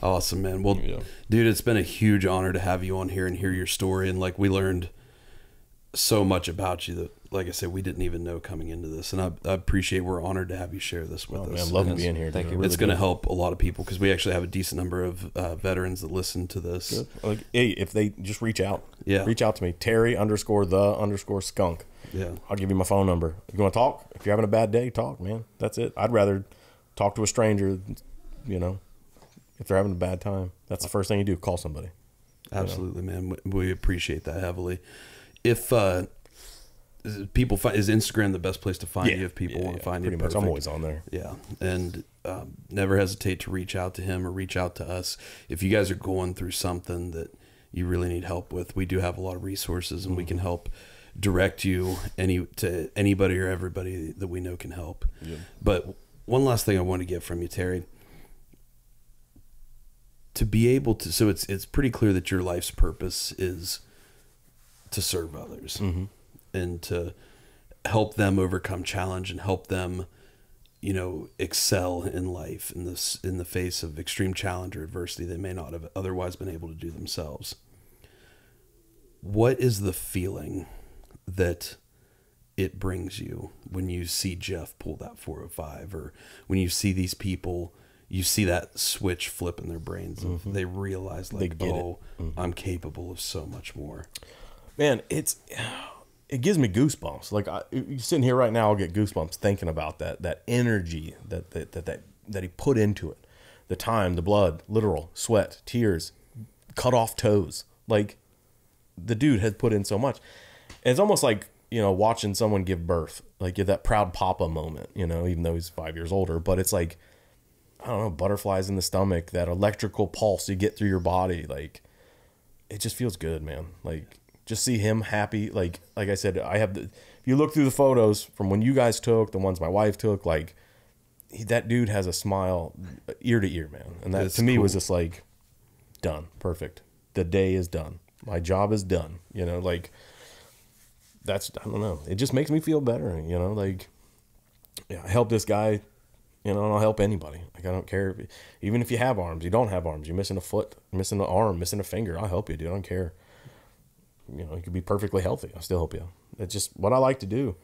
Awesome, man. Well, yeah. dude, it's been a huge honor to have you on here and hear your story. And like, we learned so much about you that, like I said, we didn't even know coming into this. And I, I appreciate we're honored to have you share this with oh, us. Man, love being here. Thank you. Really it's going to help a lot of people because we actually have a decent number of uh, veterans that listen to this. Like, hey, if they just reach out, yeah, reach out to me, Terry underscore the underscore skunk. Yeah, I'll give you my phone number. If you want to talk, if you're having a bad day, talk, man. That's it. I'd rather talk to a stranger, you know if they're having a bad time, that's the first thing you do. Call somebody. Absolutely, know? man. We appreciate that heavily. If uh, people find is Instagram the best place to find yeah. you if people yeah, want to find you. Pretty much, I'm always on there. Yeah, and um, never hesitate to reach out to him or reach out to us if you guys are going through something that you really need help with. We do have a lot of resources, and mm -hmm. we mm-hmm. can help direct you any to anybody or everybody that we know can help. But one last thing I want to get from you, Terry to be able to so it's it's pretty clear that your life's purpose is to serve others mm-hmm. and to help them overcome challenge and help them you know excel in life in this in the face of extreme challenge or adversity they may not have otherwise been able to do themselves what is the feeling that it brings you when you see Jeff pull that 405 or when you see these people you see that switch flip in their brains. Mm-hmm. They realize like, they oh, mm-hmm. I'm capable of so much more. Man, it's it gives me goosebumps. Like I, sitting here right now, I'll get goosebumps thinking about that that energy that that that that, that he put into it, the time, the blood, literal sweat, tears, cut off toes. Like the dude had put in so much. And it's almost like you know watching someone give birth, like you that proud papa moment. You know, even though he's five years older, but it's like I don't know, butterflies in the stomach, that electrical pulse you get through your body. Like, it just feels good, man. Like, just see him happy. Like, like I said, I have the, if you look through the photos from when you guys took, the ones my wife took, like, he, that dude has a smile ear to ear, man. And that That's to me cool. was just like, done. Perfect. The day is done. My job is done. You know, like, that's I don't know. It just makes me feel better, you know. Like, yeah, I helped this guy you know, and I'll help anybody. Like I don't care, if, even if you have arms, you don't have arms, you're missing a foot, missing an arm, missing a finger. I'll help you, dude. I don't care. You know, you could be perfectly healthy. i still help you. It's just what I like to do.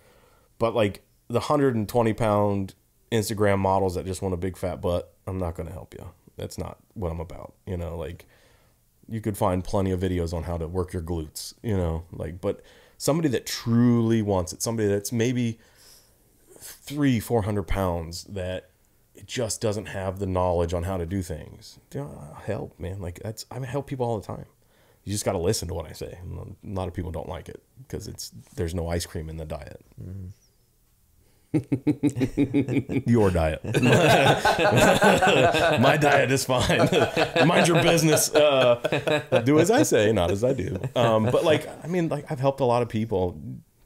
But like the 120 pound Instagram models that just want a big fat butt, I'm not going to help you. That's not what I'm about. You know, like you could find plenty of videos on how to work your glutes, you know, like, but somebody that truly wants it, somebody that's maybe three, four hundred pounds that it just doesn't have the knowledge on how to do things. You know, uh, help, man. Like that's I help people all the time. You just got to listen to what I say. A lot of people don't like it because it's there's no ice cream in the diet. Mm. your diet. My diet is fine. Mind your business. Uh, do as I say, not as I do. Um, but like, I mean, like I've helped a lot of people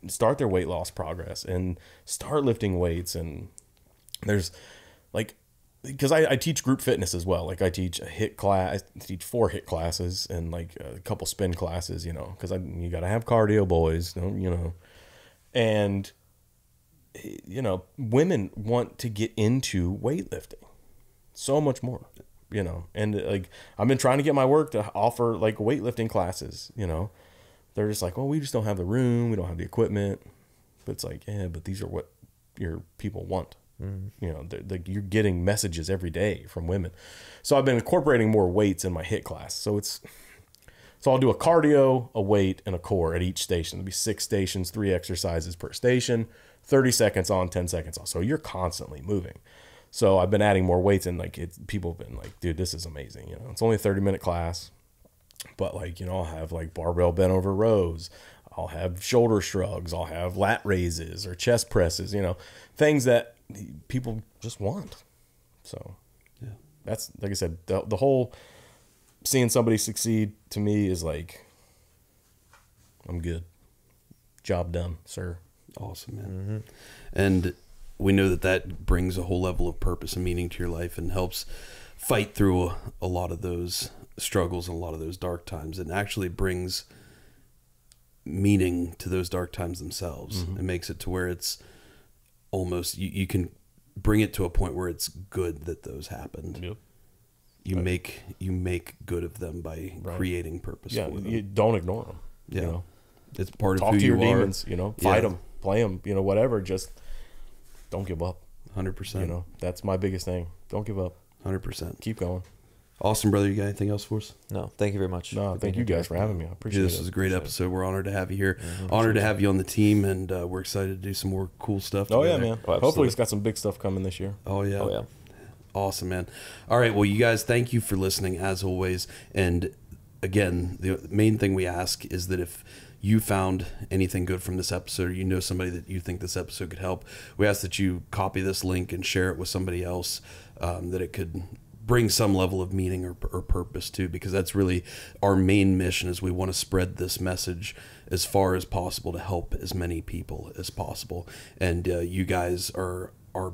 start their weight loss progress and start lifting weights and there's like because I, I teach group fitness as well like i teach a hit class i teach four hit classes and like a couple spin classes you know because i you gotta have cardio boys you know and you know women want to get into weightlifting so much more you know and like i've been trying to get my work to offer like weightlifting classes you know they're just like, well, we just don't have the room, we don't have the equipment. But it's like, yeah, but these are what your people want. Mm. You know, they're, they're, you're getting messages every day from women. So I've been incorporating more weights in my hit class. So it's so I'll do a cardio, a weight, and a core at each station. There'll be six stations, three exercises per station, 30 seconds on, 10 seconds off. So you're constantly moving. So I've been adding more weights, and like it, people have been like, dude, this is amazing. You know, it's only a 30 minute class. But like, you know, I'll have like barbell bent over rows. I'll have shoulder shrugs. I'll have lat raises or chest presses, you know, things that people just want. So, yeah, that's like I said, the, the whole seeing somebody succeed to me is like, I'm good. Job done, sir. Awesome, man. Mm -hmm. And we know that that brings a whole level of purpose and meaning to your life and helps fight through a, a lot of those struggles in a lot of those dark times and actually brings meaning to those dark times themselves. Mm-hmm. It makes it to where it's almost you, you can bring it to a point where it's good that those happened. Yep. You right. make you make good of them by right. creating purpose. Yeah, you don't ignore them. Yeah, you know? it's part Talk of who to your you demons. Are. You know, fight yeah. them, play them. You know, whatever. Just don't give up. Hundred percent. You know, that's my biggest thing. Don't give up. Hundred percent. Keep going. Awesome, brother. You got anything else for us? No, thank you very much. No, thank you guys here. for having me. I appreciate yeah, this it. This was a great episode. We're honored to have you here. Mm-hmm. Honored to have you on the team, and uh, we're excited to do some more cool stuff. Oh yeah, man. Oh, Hopefully, it's got some big stuff coming this year. Oh yeah. Oh yeah. Awesome, man. All right. Well, you guys, thank you for listening as always. And again, the main thing we ask is that if you found anything good from this episode or you know somebody that you think this episode could help, we ask that you copy this link and share it with somebody else um, that it could bring some level of meaning or, or purpose to because that's really our main mission is we want to spread this message as far as possible to help as many people as possible and uh, you guys are are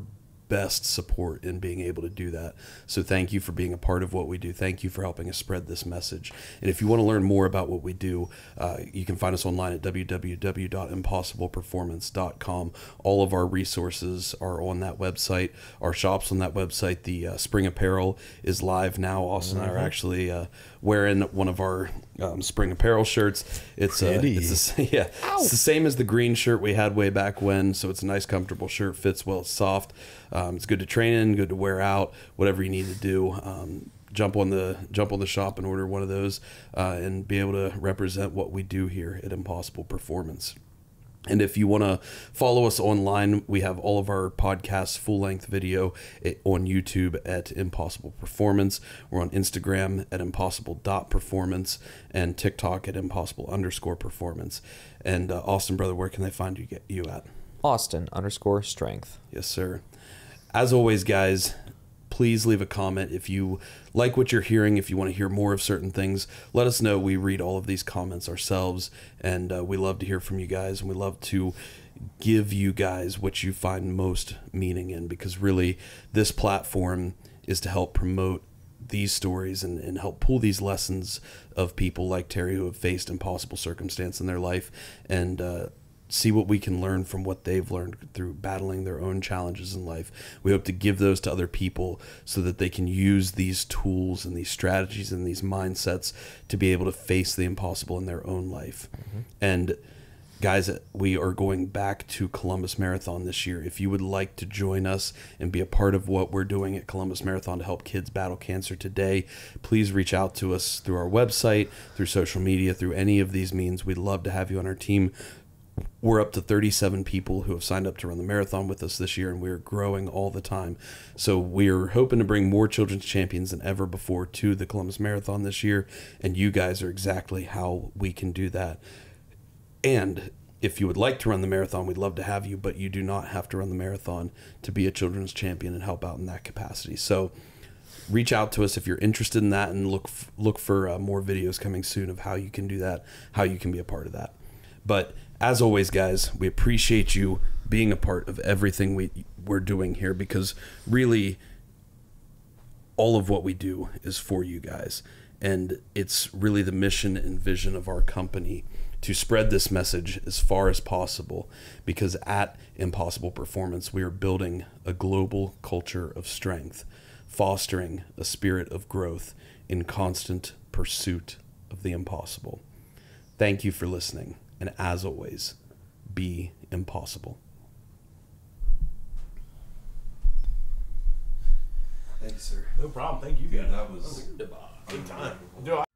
best support in being able to do that. So thank you for being a part of what we do. Thank you for helping us spread this message. And if you want to learn more about what we do, uh, you can find us online at www.impossibleperformance.com. All of our resources are on that website. Our shops on that website. The uh, spring apparel is live now. Austin mm -hmm. and I are mm-hmm. actually uh, wearing one of our um, spring apparel shirts. It's a, uh, it's the, yeah, Ow. it's the same as the green shirt we had way back when. So it's a nice, comfortable shirt. Fits well. It's soft. Um, it's good to train in. Good to wear out. Whatever you need to do. Um, jump on the jump on the shop and order one of those, uh, and be able to represent what we do here at Impossible Performance. And if you want to follow us online, we have all of our podcasts, full length video eh, on YouTube at Impossible Performance. We're on Instagram at Impossible dot Performance and TikTok at Impossible underscore performance. And uh, Austin, brother, where can they find you, you at? Austin underscore strength. Yes, sir. As always, guys, please leave a comment if you like what you're hearing, if you want to hear more of certain things. Let us know. We read all of these comments ourselves, and uh, we love to hear from you guys, and we love to give you guys what you find most meaning in because really this platform is to help promote these stories and, and help pull these lessons of people like Terry who have faced impossible circumstance in their life and uh, see what we can learn from what they've learned through battling their own challenges in life. We hope to give those to other people so that they can use these tools and these strategies and these mindsets to be able to face the impossible in their own life. Mm -hmm. And guys, we are going back to Columbus Marathon this year. If you would like to join us and be a part of what we're doing at Columbus Marathon to help kids battle cancer today, please reach out to us through our website, through social media, through any of these means. We'd love to have you on our team we're up to 37 people who have signed up to run the marathon with us this year, and we're growing all the time. So we're hoping to bring more children's champions than ever before to the Columbus Marathon this year, and you guys are exactly how we can do that. And if you would like to run the marathon, we'd love to have you, but you do not have to run the marathon to be a children's champion and help out in that capacity. So reach out to us if you're interested in that and look look for uh, more videos coming soon of how you can do that, how you can be a part of that. But as always, guys, we appreciate you being a part of everything we, we're doing here because really all of what we do is for you guys. And it's really the mission and vision of our company to spread this message as far as possible because at Impossible Performance, we are building a global culture of strength, fostering a spirit of growth in constant pursuit of the impossible. Thank you for listening and as always, be impossible. Thank you, sir. No problem. Thank you, guys. that was, that was a good time. Dude, I